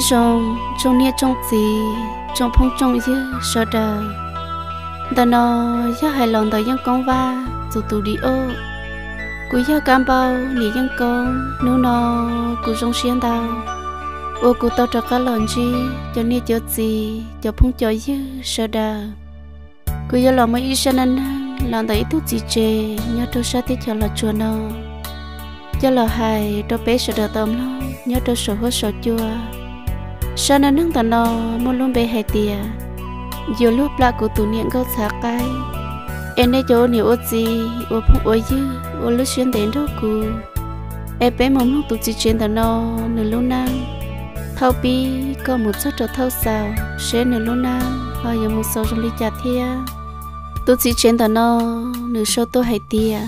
rồng trong nia trong gì trong phong trong dư sợ đời đó nó giá hài lòng tới dân con va dù tù đi ô cú giá cam bao nỉ dân con nếu nó cú trong xuyên đau ô cú tao cho cá lòn chi cho nia cho gì cho phong cho dư sợ đời cú giá lòng mới y sinh anh lòng tới thuốc gì chê nhớ tôi sát tiếp cho là chùa nó cho là hài tôi bé sợ đời tâm lo nhớ tôi sợ hết sợ chua sao nó nâng tao nó một luôn bề hai tia, dù lúc là của tụ niệm câu xả cái em đây chỗ nhiều ô gì ô phụ ô dư ô lúc xuyên đến đâu cù em bé mồm lúc tụ chỉ chuyên tao nó nửa lúc năng thâu bi có một số trò thâu sao sẽ nửa lúc năng và giờ một số trong ly trà thia tụ chỉ chuyên tao nó nửa số tôi hai tia,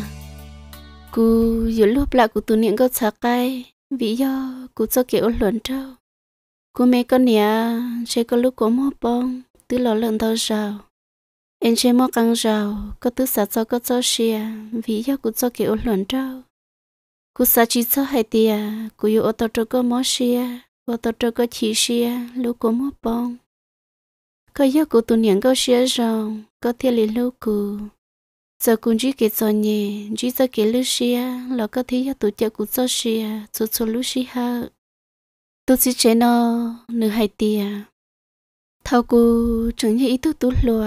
cù dù lúc là của tụ niệm câu xả cái vì do cú cho kiểu luận trâu cô mẹ con nhà sẽ có lúc có mua bông tứ lò lần đầu rào em sẽ mua căng rào có thứ sạch cho có cho xia à, vì do cũng cho kiểu luận trâu cô sa chỉ cho hai tia à, cô yêu ô tô cho có mua xia à, ô tô cho có chỉ xia lúc có mua bông có do cô tu niệm có xia rồi có thiên lý lúc cô giờ cũng chỉ cái cho nhẹ chỉ cho cái lúc xia là có thể do tụ chơi cũng cho xia cho cho lúc xia tôi chỉ chế nó nữ hai tia thao cô chẳng như ý thức tốt lùa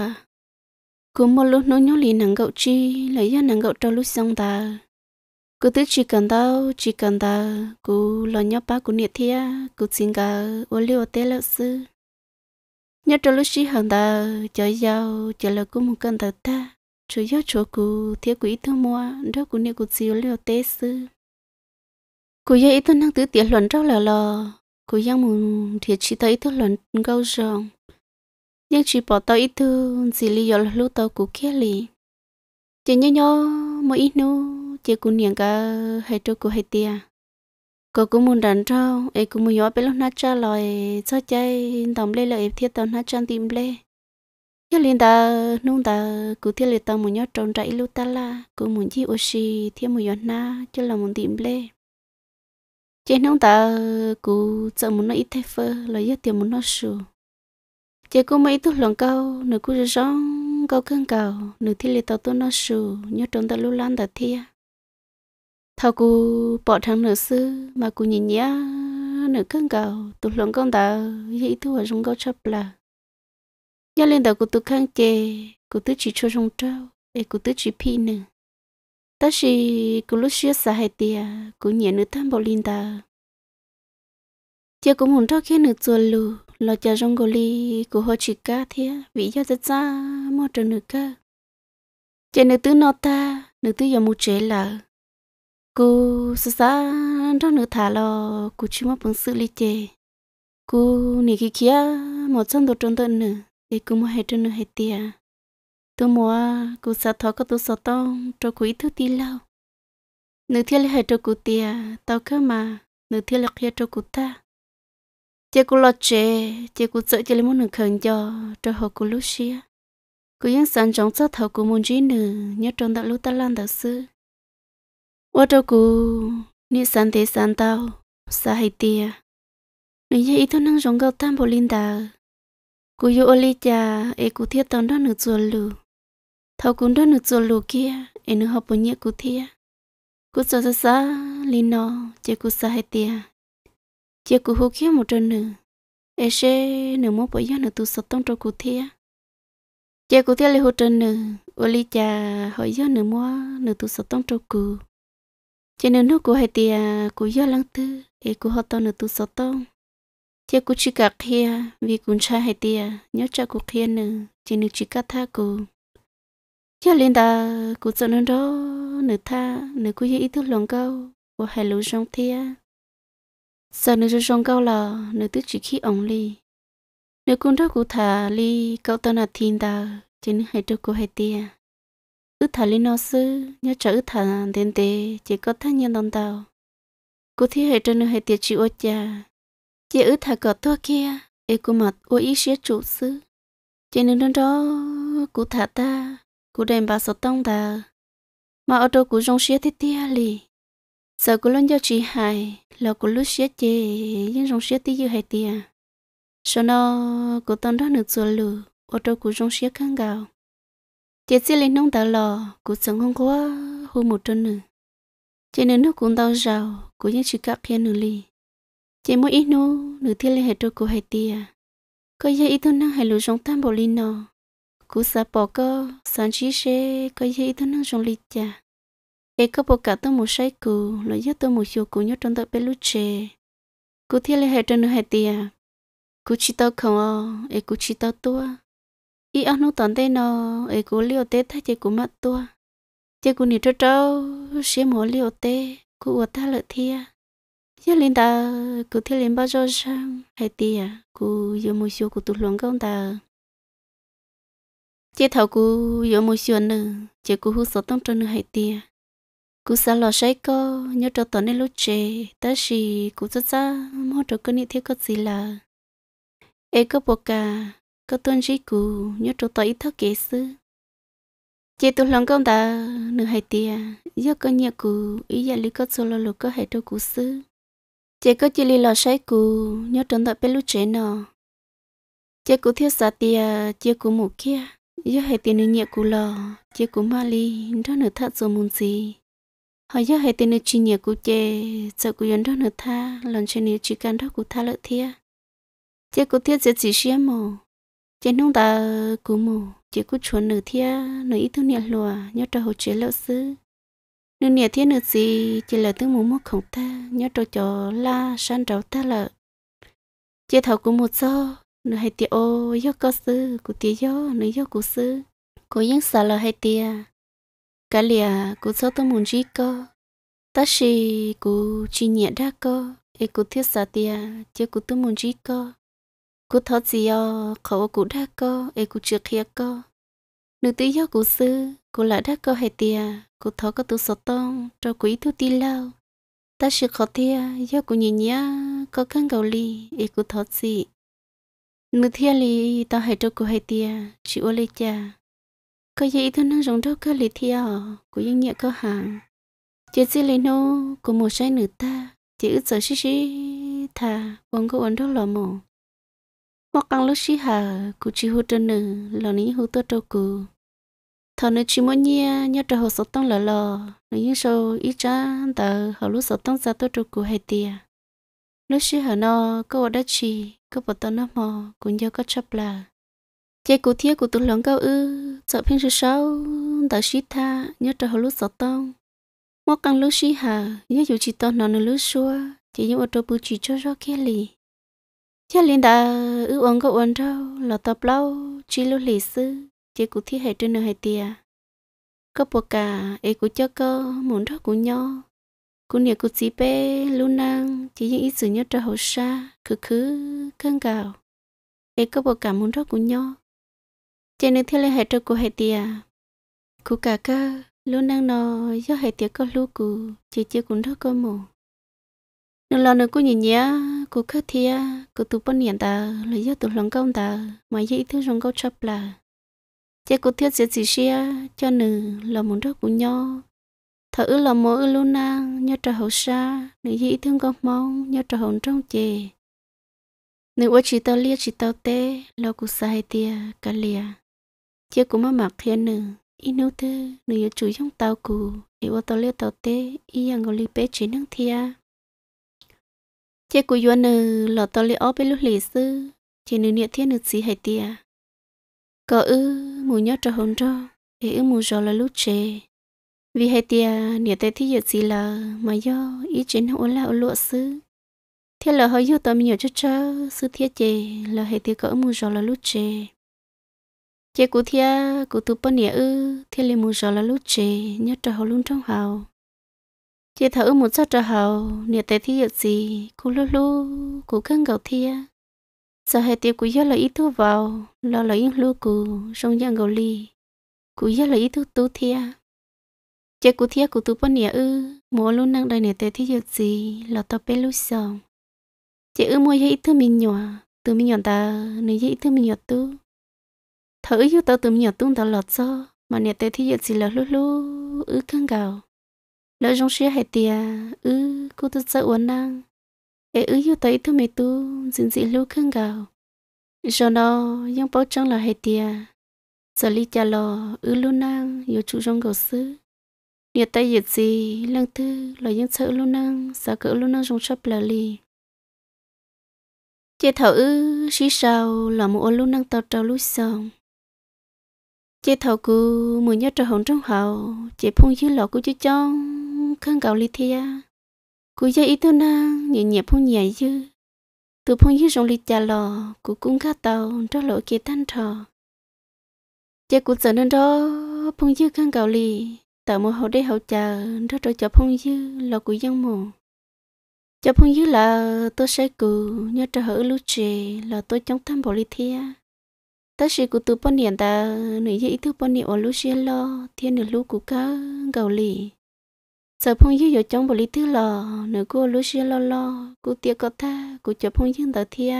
cô một lúc nó nhớ lì nàng gậu chi lấy ra nàng gậu cho lúc xong ta cô tức chỉ cần tao chỉ cần ta cô lo nhớ ba cô nhiệt thia cô xin cả ô liu tê lợ sư nhớ cho lúc chỉ hàng ta chờ giàu chờ là cô một cần ta ta chú nhớ chỗ cô thiết quý thương mua đó cô nhiệt cô chịu liu tê sư cô giờ ít tôi năng tứ tiệt luận rau lờ lờ cô giang mù thì chỉ thấy thứ lần gâu rồng nhưng chỉ bỏ tao ít thứ gì lý do là lúc tao cũ kia lì chị nhớ nhớ mỗi ít nu chị cũng niệm cả hai chỗ của hai tia cô cũng muốn đàn trâu ấy cũng muốn nhớ bé lúc nát cha lòi cho chơi đồng lê lợi thiết tao nát cha tìm lê cho liền ta nung ta cứ thiết lệ tao muốn nhớ trốn chạy lúc ta la, cũng muốn chi oxy thiết muốn nhớ na cho là muốn tìm lê chế nông ta cú sợ muốn nó ít thay phơ là giết tiền muốn nó sù chế cô mấy tu lòng câu nửa cú rong câu cơn cầu nửa thi lì tàu tu nó sù nhớ trốn ta lưu lan ta thia thao cú bỏ thằng nửa sư mà cú nhìn nhá nửa cơn cầu tu lòng công ta dễ thu ở rong câu chấp là nhớ lên đầu cú tu khang chê cú tu chỉ cho rong trâu để cú tu chỉ pi nữa À, ta chỉ cũng lúc xưa xa hai tia cũng nhẹ nữ tham bảo linh ta chưa cũng muốn cho khi nữ chuột lù lo cho rong gò li của họ chỉ ca thế vì do rất xa mò cho nữ ca chỉ nữ tứ nọ ta nữ tứ giờ một chế là cô xa xa cho nữ thả lo cô chỉ mất bằng sự lý chế cô nị kia kia một trăm đồ trong tận nữ để cũng mua hai trăm nữ hai tia tôi mua cụ sợ thọ có tôi sợ tao cho cụ thứ tí lâu nữ thiên là hệ cho cụ tia tao cơ mà nữ thiên là kia cho cụ ta chị cụ lo chê chị cụ sợ chị lấy muốn nửa khẩn cho cho họ cụ lúc xia cụ yên sẵn trong sợ thọ cụ muốn gì nữa nhớ trong đã lúc ta lan đạo sư qua cho cụ nữ sẵn thế sẵn tao sa hay tia nữ yêu ít thứ năng giống gạo tam bồ linh đà cụ yêu ô li cha e cụ thiết tao đó nửa chuồn lù thâu cũng đã nửa cho lù kia em nụ học bốn nhẹ cụ thia cụ cho ra xa lì nó chế cụ xa hai tia chế cụ hú kia một trận nữ em sẽ nửa mốt bởi do nửa tu sập tông cho cụ thia chế cụ thia lì hú trận nữ ô lì cha hỏi do nửa mua nửa tu sập tông cho cụ chế nửa nụ cụ hai tia cụ do lăng tư em cụ học tông nửa tu sập tông chế cụ chỉ cả kia vì cũng cha hai tia nhớ cha cụ kia nửa chế nữ chỉ cả thác cụ giờ lên ta cũng cho nó đó nửa tha nửa cũng như ý thức lòng câu của hai lũ sông thia sợ nửa sông câu là nửa tức chỉ khi ông ly nửa cũng đó cũng thả ly câu ta là thiên ta trên hai chỗ của hai tia ước thả ly nó sư nhớ trở ước thả đến tê chỉ có thắt nhân đồng tàu cô thi hai trên nửa hai tia chịu ô cha chỉ ước thả cọt thua kia ê cô mặt ô ý xía chủ sư trên nửa đó cũng thả ta cú đèn bà sốt tông đà mà ở đâu cú rong xía thì tia li sợ cú lớn cho chị hai là cú lúc xía chê nhưng rong xía tí như hai tia à. sau nó cú tông đó nửa xuôi lử ở đâu cú rong xía khăn gạo chị xí lên nông tà lò cú sừng không quá hù một trơn nữa chị nửa nước cũng đau rào cú những chị cặp kia nửa li chị mỗi ít nô nửa thiên lên hệ đâu cú hai tia coi giờ ít thôi năng hai lũ rong tam bò lì nọ cú sa bỏ cơ sáng chí sẽ có gì thân năng trong lịch chả. e có bỏ cả tôi một sai cú lo nhất tôi một chiều cú nhớ trong tôi bé lúc chè cú thiên lệ hệ trên hệ tia à. cú chỉ tao không à e cú chỉ tao tua ý ăn nó tận đây nó e cú liều tế thay chè cú mắt tua chè cú nhớ trâu trâu, xé mỏ liều tế, cú ở ta lợi thia giờ lên ta cú thiên lên bao giờ sang hệ tia cú giờ một chiều cú tụt loạn công ta chế thầu cú yếu môi xuân nữa chế cú hú số tông cho nữa hay tia cú xa lò sấy có nhớ cho tao nên lúc chế ta chỉ cú rất xa mua cho cái này thế có gì là e có bộ cả có tuân chỉ cú nhớ cho tao ít thắc kế sư chế tụ lòng công ta nữa hay tia do có nhà cú ý giờ lý có số lô lục có hệ cho cú sư chế có chỉ lì lò sấy cú nhớ cho tao bê lúc chế nọ chế cú thiếu xa tia chế cú mù kia giờ hay tiền nữa nhẹ cú lò chế ma li đó nữa thật rồi muốn gì họ giờ hay tiền nữa chỉ nhẹ cú chê giờ cú yon đó nữa tha lần trên nếu chỉ cần đó cú tha lợi thia chế cú thia sẽ chỉ xem mồ chế nông ta cú mồ chế cú chuẩn nữa thia nữa ít thứ nhẹ lùa nhớ cho hồ chế lợi sư nữa nhẹ thia nữa gì chỉ là thứ muốn mất không ta nhớ cho cho la san trâu ta lợi chế thầu cú một sao nó hai tiệt ô yo có sư cụ tiệt yo nó yo cụ sư cụ yên sợ là hai tiệt cả lìa cụ số tôi muốn gì cơ ta chỉ cụ chỉ nhẹ đã cơ ai cụ thiết sợ tiệt chứ cụ tôi muốn gì cơ cụ thọ gì yo khẩu cụ đã cơ ai cụ chưa kia cơ nửa tí yo cụ sư cụ lại đã cơ hai tiệt cụ thọ có tu sọt tông cho quý thu ti lao ta chỉ khó tiệt yo cụ nhìn nhá có căng gầu lì ai cụ thọ gì nữ thiên lý ta hãy cho cô hai tia chị ô lê cha có gì thân năng rong đâu cơ lì lý ở của những nhẹ cơ hàng chị xin lấy nô của một sai nữ ta chị ước sợ xí xí thà vòng cô ổn đâu lò mồ hoặc càng lúc xí hà của chị hút cho nữ lò ní hút tôi cho cô thọ nữ chị muốn nhia nhớ cho hồ sốt tông lò lò nữ những sâu ít cha tờ hồ lúc sốt tông ra tôi cho cô hai tia lúc xí hà nó có ở đó chị có bộ tao nó mò cũng nhớ có chấp là chế cụ thiết của tụi lòng cao ư sợ phiên sư sau đã xí tha nhớ trở hồ lúc sợ tông mô căng lúc xí hà nhớ dù chỉ tao nó nó lúc xua chỉ những ô tô bù chỉ cho rõ kia lì chế liền đã ư uống có uống đâu là tập lâu chỉ lúc lì sư chế cụ thiết hệ trên nơi hệ tiề có bộ cả ấy của cho cơ muốn đó của nhau cú nè cú chỉ bé luôn năng chỉ những ý sự nhớ trở hậu xa cứ cứ cơn gào để có bộ cảm muốn rất của nhau cho nên theo là hệ trở của hệ tia cú cả cơ luôn năng nó do hệ tia có lưu cú chỉ chưa cũng rất có mù nên lo nữa cô nhìn nhá cú khát thia cú tụ bận nhận ta là do tụ lòng công ta mà dễ ít thứ lòng câu chấp là chỉ cú thiết sẽ chỉ xia cho nữ là muốn rất của nhau thở ư là mơ ư luôn nang nhớ trở hậu xa nữ dĩ thương con mong nhớ trở hồn trong chè nữ quá chỉ tao lia chỉ tao tê lo cụ sai tia cả lia chia cũng mà mặc thiên nữ y nấu tư nữ yêu chủ trong tao cụ nữ quá tao lia tao tê y yang gọi li chỉ năng thia chia cụ yuan nữ lo tao lia ở bên lúc lì sư chỉ nữ niệm thiên nữ gì hay tia có ư mù nhớ trở hồn trong thì ư mù rồi là lúc chè vì hai tia nịa tê thi dự gì là mà do ý chính hữu là lụa sư thế là hơi yêu tâm nhiều cho cho sư thiết chê là hệ tia cỡ mù gió là lúc chê chê cú thia cú tu bơ nịa ư thế là mù gió là lúc chê nhớ trở hậu luôn trong hào chê thở một sao trở hậu nịa tay thi dự gì cú lu lu cú cưng gầu thia giờ hệ tia cú yêu là ý thu vào lo là yên lu cụ trong giang gầu ly cú yêu là ý thu tu thia chế cú thiết cú tu bón nè ư múa luôn năng đời nè tê thi dược gì lọ tao bé lúc sòng chế ư mua dây thứ mình nhỏ từ mình nhỏ ta nè dây thứ mình nhỏ tu thở ư yêu tao từ mình nhỏ tu tao lọt so mà nè tê thi dược gì là lúc lúc ư căng gào lỡ trong xe hay tia ư cô tu sợ uốn năng ê ư yêu tao thứ mày tu dính dị lúc căng gào rồi nó yang bao trăng là hay tia giờ lý trả lò ư luôn năng yêu chú trong cầu sư nhiều tay nhiệt gì lần thứ lời những sợ luôn năng sợ cỡ luôn năng dùng sắp là li, chế thầu ư xí sao là một ô luôn năng tàu trâu lúa sông chế thầu cú mùi nhớ trâu hồng trong hậu chế phun dưới lọ cú chứ trong khăn gạo lì thia cú gia ý tôi năng nhẹ nhẹ phun nhẹ dư từ phun dưới trong lì trà lò cú cũng khá tàu trong lỗ kia tan trò chế cú sợ nên đó phun dưới khăn gạo lì tờ mô hậu đế hậu chờ rất rồi cho phong dư là của dân mù. cho phong dư là tôi sẽ cù nhớ trở hỡi lúc trì là tôi chống tham bộ lý thia Tất sự của tôi bao niệm ta nữ dễ thứ bao bọn niệm ở lúc xuyên lo thiên nữ lúc của cá gầu lì sợ phong dư ở trong bộ lý thứ lò nữ cô lúc xuyên lo lo của tiệc có tha của cho phong dư tờ thia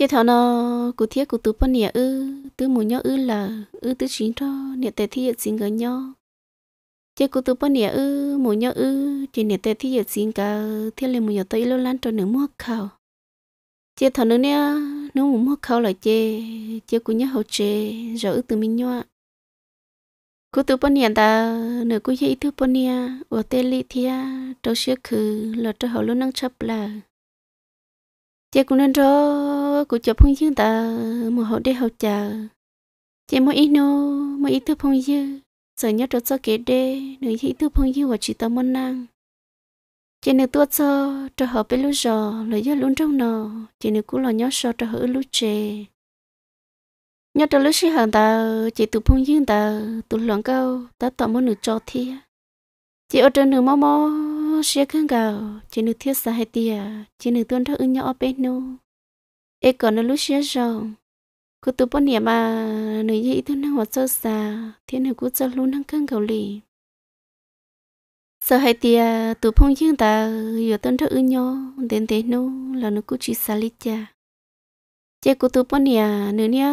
chị thảo nó cụ thiết cụ tú bón nè ư tứ mù nhau ư là ư tứ chín cho nè tề thi xin gần nhau chị cụ tú bón nè ư mù nhau ư chị nè tề thi xin cả thiết lên mù nhau tới lâu lan cho nửa mua khảo chị thảo nó nè nếu mù mua khảo là chị chị cụ nhớ hậu chị rồi ư từ mình nhau cô tu bón niên ta nửa cô dây tu bón niên ở tê li thia trâu xưa khử lọt trâu hậu luôn năng chấp là chị cũng nên cho thua của chỗ phong dương ta mùa hậu đê hậu chờ chỉ mỗi ít nô mỗi ít thứ phong dư giờ nhớ trốn cho kế đê nửa ít thứ phong dương và chỉ tâm muốn năng chỉ nửa tuột cho cho họ bên lúc giò lời gió luôn trong nò chỉ nửa cú lò nhớ so cho họ lúc trẻ nhớ cho lúc xí hàng ta chỉ tụ phong dương ta tụ loạn câu ta tỏ mỗi nửa cho thi chỉ ở trên nửa mò mò xí khăn gạo chỉ nửa thiết xa hay tia chỉ nửa tuôn thác ưng nhỏ bên nô e còn nó lúc xưa rồi cứ tụ bọn nhà bà nữ gì thứ năng hoạt sơ xa thiên nữ cứ sơ luôn đang căng cầu lì sợ hai tia à, tụ phong dương ta giờ tân thơ ư nhau đến thế nô là nó cứ chỉ xa lít cha chế cô tụ bọn nhà nữ nha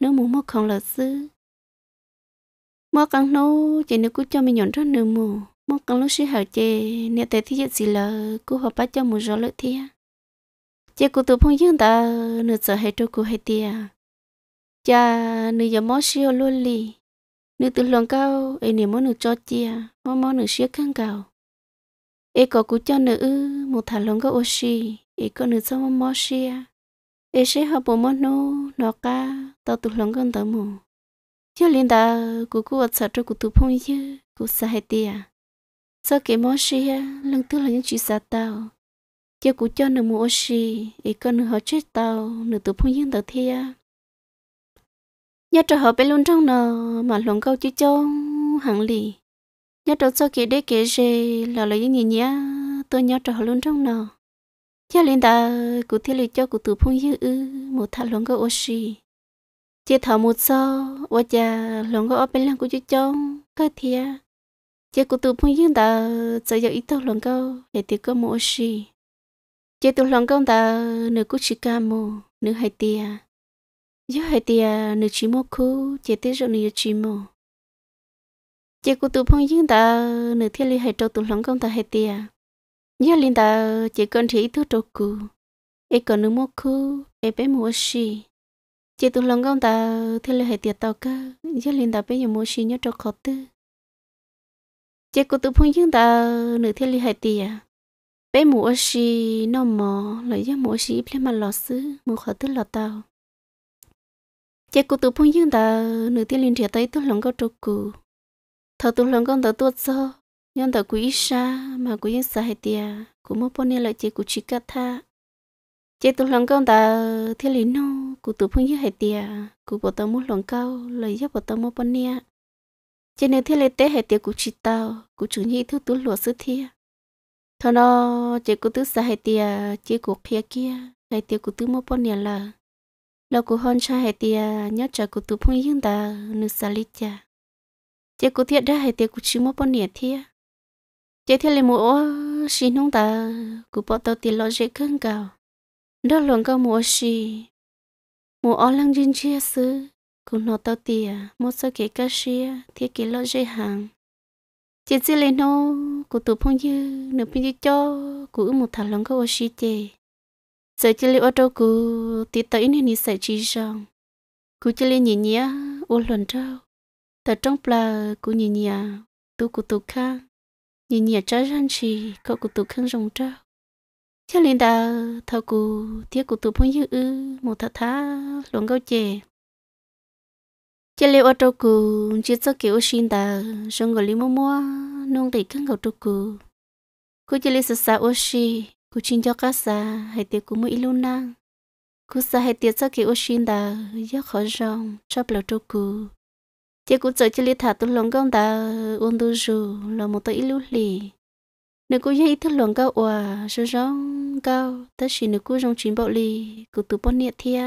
nữ mù mất không là sư mất căng nô chế nữ cứ cho mình nhận rất nữ mù mất căng lúc xưa hậu chế nè tệ thì gì là cô hợp bắt cho mù rõ lợi thiệt chị cô tụ phong dương ta nữ giờ hay trâu cụ hay tia cha nữ giờ mót siêu luôn li nữ từ lòng cao ấy nửa mót nửa cho chia à. mót mót nữ siêu khăn cao ấy có cụ cho nữ ư một thằng lòng cao oxy ấy có nửa cho mót mót siêu ấy sẽ học bộ mót nô nó ca tao từ lòng gần tao mù cho liên ta cụ cụ ở sợ trâu cụ tụ phong dương cụ sa hay tia à. sau cái mót siêu lần thứ là những chuyện sa tao chiều cụ cho nửa mua xì ý con nửa họ chết tàu nửa tụ phong dương tàu thia nhà trò họ bé luôn trong nờ mà lòng câu chứ cho hẳn lì nhà trò sau kia để kể gì là lời những gì nhá tôi nhà trò họ luôn trong nờ cho lên ta cụ thiết lý cho cụ tụ phong dương ư một thằng lòng câu xì chị thọ một so và cha lòng câu ở bên lăng của chú cho cái thia chị cụ tụ phong dương ta sợ giờ ít tao lòng câu để tiệc có mua xì chế tụng lòng công ta nửa cú chỉ ca mù nữ hai tia giờ hai tia nữ chỉ mô khu chế tế rồi nửa chỉ mô chế cú tụ phong dương ta nửa thiên lý hai trâu tụng lòng công ta hai tia giờ linh ta chế con thị thu trâu cú e còn nửa mô khu e bé mùa xì chế tụng lòng công ta thiên lý hai tia tao ca giờ linh ta bé nhiều mùa xì nhớ trâu khó tư chế cú tụ phong dương ta nửa thiên lý hai tia bé mù ở nó mò lời giấc mù ở phải plei mà lò xứ mù khó tức lò tàu chế cụ tụ phun dương tàu nửa tiên liên trẻ tới tôi lòng câu trục cụ thợ tụ lòng con tớ tuột cho nhân tớ quý sa mà quý nhân sai tia cụ mò pon lại chế cụ chỉ cả tha chế tụ lòng con ta thiên lý nô cụ tụ phun dương hay tia cụ bảo tao muốn lòng câu lời giấc bỏ tao mò pon chế nếu thiên lý tế hay tia cụ chỉ tàu cụ chủ nhi thứ tụ lò xứ thia thọ nó chỉ cụ tứ sa hai tia chỉ cụ kia kia hai tia cụ tứ mua bốn nhà là là của hôn cha hai tia nhớ cha cụ tứ phong yên ta nữ sa lít cha chỉ cụ thiệt ra hai tia cụ chỉ mua bốn nhà thiệt chỉ thiệt là mua xin nông ta của bỏ tao tiền lo dễ cân cao đó luôn có mua xì mua ở lăng trên chia sư của nó tao tia mua sơ kế ca xia thiết kế lo dễ hàng chị xí lên nó cụ tụ phong dư nửa bên dư cho cụ một thằng lòng có xí chê giờ chị liệu đâu cụ tí tới nên đi sợ chị xong cụ chị lên nhìn nhía ô lần trâu tờ trong pla cụ nhìn nhía à, tu cụ tụ khang nhìn nhía trái răng chị có cụ tụ khang rồng trâu chị lên đào thâu cụ tiếc cụ tụ phong dư ư một thằng thá lòng câu chê chỉ liệu ở trong cụ chỉ cho kiểu xin ta xong gọi li mua mua nung thì khăn gạo trong cụ cụ chỉ liệu sợ ô xì cụ xin cho cá sa hay tiệc cụ mua ilu năng cụ sa hay tiệc cho kiểu xin ta gió khó rong chấp lợt trong cụ chỉ cụ cho chỉ liệu thả tôi lòng công ta ôn đồ dù là một tay ilu lì nếu cụ dây thức lòng cao hòa rong rong cao tất chỉ nếu cụ rong chín bạo lì cụ tu bón nhiệt thia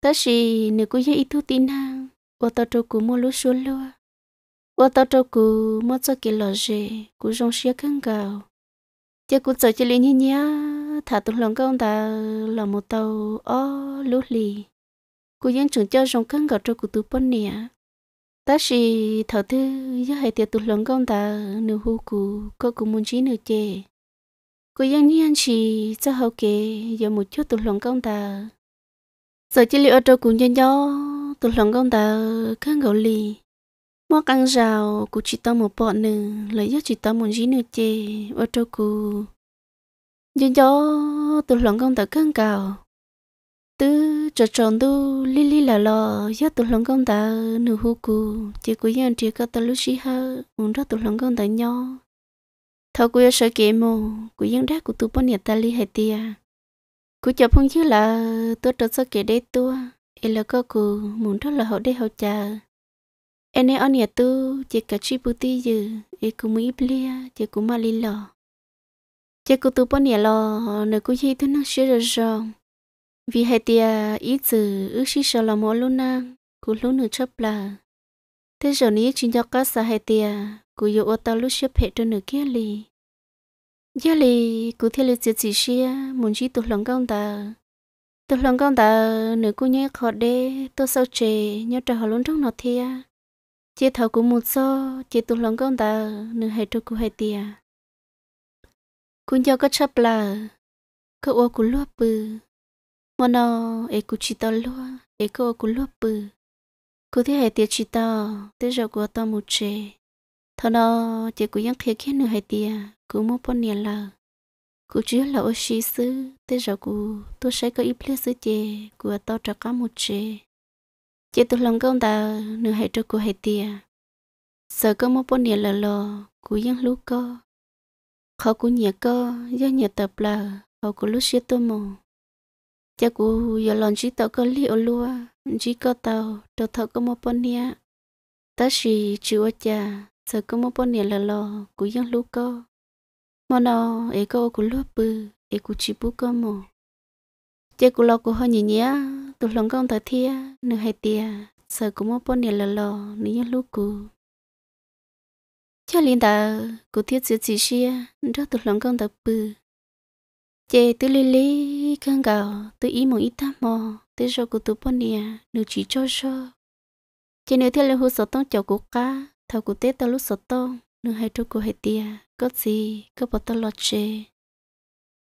tất chỉ nếu cụ dây thu tin hàng 我到这古莫路说了，我到这古莫做给老师，古种些更高，结果走起来你呀，他都啷个打老木头哦路里，古人总叫种更高这古都半年，但是头头一还得都啷个打牛虎古各古门前牛姐，古人你安是在后给有木叫都啷个打，走起来二这古人哟。tụi lòng công ta khăn gạo lì mua căng rào cụ chỉ ta một bọn nữa lấy gió chỉ ta một dí nữa chê và chỗ cụ giờ gió tụi lòng công ta khăn gạo tư trò tròn tu li li là lò gió tụi lòng công ta nửa hú cụ chỉ cụ yên chỉ có tao lưu xí hơ muốn ra tụi lòng công ta nhau thâu cụ sở kế mồ cụ yên đá cụ tụi bọn nhà ta li hai tia cụ chợ phong chứ là tôi trò sợ kệ đấy tôi em là cô cô muốn rất là hậu đây hậu chờ em ấy ăn nhà tu chỉ cả chi bút ti giờ em cũng mới blia chỉ cũng mà lì lò chỉ cũng tu bao nhà lò nơi cô chỉ thấy năng sửa rồi rồi vì hai tia ít giờ ước sĩ sợ là mỗi lúc nào cũng lúc nửa chấp là thế giờ ní chuyện cho các xã hai tia cũng yêu ô tô lúc xếp hệ cho nửa kia lì giờ lì cũng theo lịch chỉ chỉ xia muốn chỉ tu lòng công ta tôi lòng con ta nữ cô nhé khó đê tôi sao chê nhớ trời họ luôn trong nó thia chị thầu cũng một số chị tôi lòng con ta nữ hay cho cô hay tia cô nhớ có chấp là cô ô cô lúa bự mà nó ấy cô chỉ tao lúa ấy cô ô cô lúa bự cô thấy hay tia chỉ tao tới giờ cô tao một chê thằng nó chị cô vẫn khi khi nữ hay tia cô muốn bao nhiêu lần cụ chú là ô sĩ sư thế rồi cụ tôi sẽ có ít lệ sư chè cụ tao cho cá một chè chè tôi lòng công ta nửa hệ cho cụ hệ tia sợ có một bốn niệm lờ lờ cụ yên lú co họ cụ nhẹ co do nhẹ tập là họ cụ lúc xí tôi mồ cha cụ giờ lòng chỉ tao có lý ở lúa chỉ có tao cho thọ có một bốn niệm ta chỉ chịu cha sợ có một bốn niệm lờ lờ cụ yên lú co Mono eko okulupu eko chipuka mo. Chế cú lo cú hơi nhỉ nhá, tụ lòng công ta thi thia, nửa hai tia, sợ cú mua bón nhỉ lò lò, nửa nhớ lúc cú. Cho linh ta, cú thiết sự chỉ xia, nửa tụ lòng công ta bự. Chế tụ lì lì, căng gạo, tụ ý mong ít tham mò, tụ cho cú tụ bón nhỉ, nửa chỉ cho cho. Chế nửa thiết là hú sợ tông chậu cú cá, thầu cú tết ta lúc sợ tông nương hai trâu cô hai tia có gì có bỏ tao lọt chê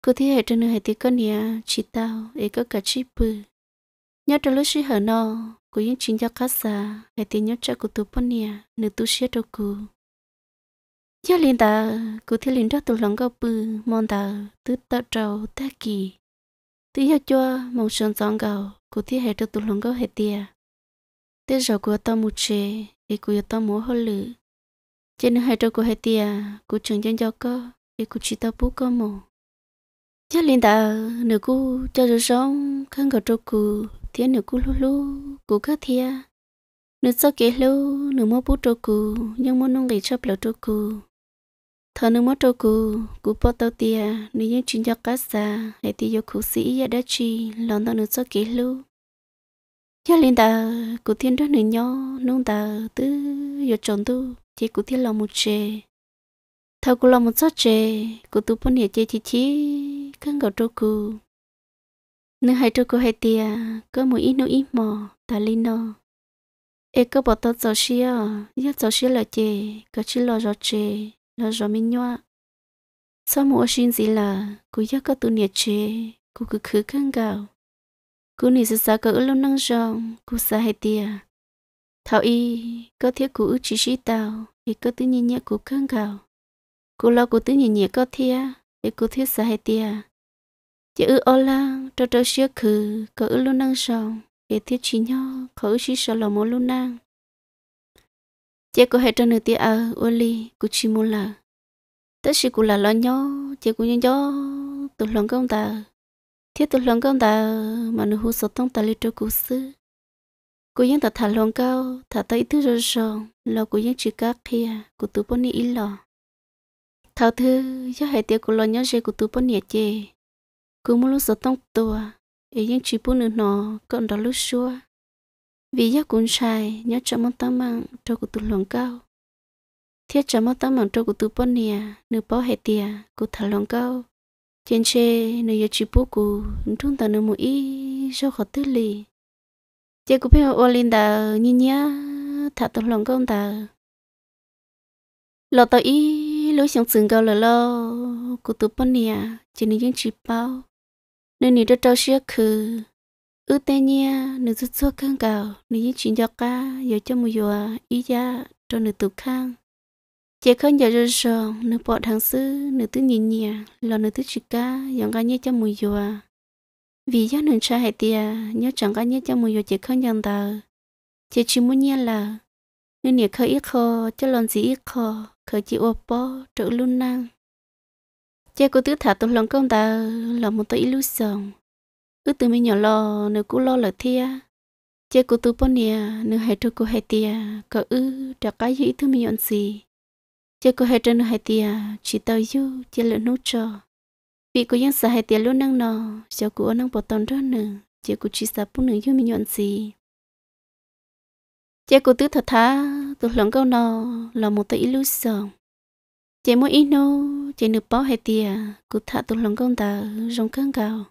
cô thi hai trên nương hai tia có nhà chỉ tao ấy có cả chi bự nhớ trong lúc xí hở nọ cô yên chính cho cá xa hai tia nhớ cho cô tu bốn nhà nương tu xí trâu cô nhớ liền ta cô thi liền đó tu lòng gạo bự mòn ta tứ tao trâu ta kỳ tứ hiệu cho mong sơn gióng gạo cô thi hai trâu tu lòng gạo hai tia tết giờ cô tao một chê ấy cô tao múa hơn lửa trên hai trâu của hai tia à, cụ trường dân cho cơ để cụ chỉ tao bú cơ mồ chắc linh ta nửa cụ cho rồi sống khăn gọt trâu cụ thế nửa cụ lú lú cụ khác thia nửa sau kia lú nửa mua bú trâu cụ nhưng mua nông để chấp lỡ trâu cụ thở nửa mua trâu cụ cụ bỏ tàu tia nửa những chuyện cho cá xa hai tia yêu cụ sĩ đã chi lòng tao nửa sau kia lú chắc linh ta cụ thiên rất nửa nhỏ nông ta tứ yêu chồng tu chế cụ thiết lòng một chế thâu cụ lòng một sót chế cụ tu bốn hệ chế chỉ chỉ cân gạo trâu cụ nếu hai trâu cụ hai tia có một ít nô ít mò ta lên nó e có bỏ tao cháu xia nhất cháu xia là chế có chỉ lo rõ chế lo rõ mình nhọa sau một xin gì là cụ giác có tu nhiệt chế cụ cứ khứ cân gạo cụ nị sự sao có ước lâu năng rộng cụ sa hai tia thảo y có thiết cụ chỉ sĩ tàu thì có tự nhiên nhẹ cụ khăn gạo cụ lo cụ tự nhiên nhẹ có thia thì cụ thiết sai tia chỉ ư ô la cho cho xia khử có ư luôn năng sòng để thiết chỉ nhau có ư chỉ sợ lòng mồ luôn năng chỉ có hai trăm nửa tia ở ô li cụ chỉ muốn là tất sự cụ là lo nhau chỉ cụ nhân gió tụt lòng công ta thiết tụt lòng công ta mà nụ hú sốt tông ta li cho cụ xưa cô yên ta thả lòng cao thả tay thứ rồi rồi lo cô yên chỉ các kia cô tú bón nị lo thảo thư do hai tiệc cô lo nhớ gì cô tu bón nị chê cô muốn lúc giờ tông tua ấy yên chỉ bún nữa nó còn đó lúc xưa vì giác cuốn sai nhớ cho mong tâm mạng cho cô tu lòng cao thiết cho mong tâm mạng cho cô tu bón nị nửa bao hai tiệc cô thả lòng cao trên xe nửa giờ chỉ bố cô chúng ta nửa mũi cho khó tư lì chế cũng phải ô linh đờ như nhá thà tôi lòng công đờ lọ tao ý lối sống sừng cao lờ lơ cụ tụt bọn nè chỉ nên những chỉ bao nên nị đất trâu xia khử ư tê nha nữ rút xua khăn gạo nữ những chuyện cho ca giờ cho mùi dùa ý ra cho nữ tụt khang chế không giờ rồi sờ nữ bỏ thằng sư nữ tứ nhìn nhẹ lọ nữ tứ chỉ ca dọn ca nhé cho mùi dùa vì do nương sợ hay tiề nhớ chẳng có nhớ cho mùi vô chỉ không nhận tờ chỉ chỉ muốn nhớ là nên nhớ khơi ít khó cho lòng gì ít khó khơi chỉ ô bó trụ luôn năng chị cô tứ thả tôi lòng công tờ là một tôi lưu sòng ước từ mình nhỏ lo nếu cú lo là thia chị cô tứ bọn nè nếu hai trụ cô hai tiề có ư trả cái gì thứ mình nhận gì chị cô hai trụ hai tiề chỉ tao yêu chị lựa nút cho vì cô yên sợ hai tiền luôn năng nò, cho cô ở năng bỏ tòn đó nữa chỉ cô chỉ sợ phụ nữ yêu mình nhọn gì chỉ cô tứ thật thà tụt lòng câu nò là một tờ illusion chỉ mỗi ít nô chỉ nửa bao hai tiền cô thà tụt lòng câu ta rong cơn cao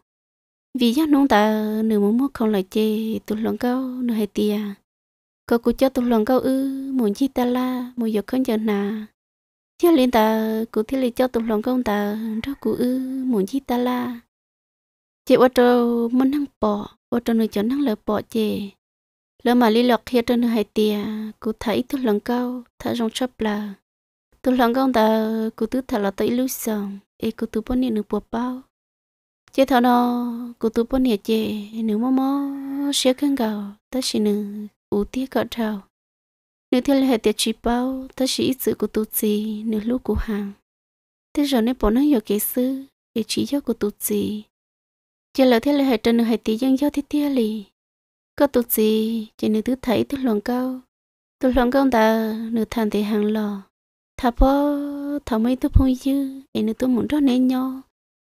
vì giác nông ta nửa muốn mua không lại chê tụt lòng câu nửa hai tiền cô cô cho tụt lòng câu ư muốn chi ta la muốn giờ không giờ nà thiếu liên ta cụ thiếu liên cho tụm lòng công ta cho cụ ư muốn chi ta la chị ô tô muốn năng bỏ ô tô người cho năng lỡ bỏ chị lỡ mà lý lọc kia trên hai tia cụ thấy tụm lòng câu thấy rong chấp là tụm lòng công ta cụ tứ thà là tới lưu sòng ê cụ tứ bốn nửa bùa bao chị thọ nó cụ tứ bốn nửa chị nửa mò mò sẽ khăn gạo tất xin nửa ủ tiếc cọ trào nếu theo lời tiệt chỉ bao ta chỉ ít sự của tu trì nếu lúc của hàng thế rồi nếu bỏ nó vào kỹ sư để chỉ cho của tu trì chỉ lời theo lời hệ trần hệ tỷ dân giao thiết thiết lì có tu trì chỉ nếu thứ thấy thứ loạn cao tu loạn cao ta nếu thành thì hàng lò thà bỏ, thà mấy tu phong dư em nếu tu muốn đó nên nhau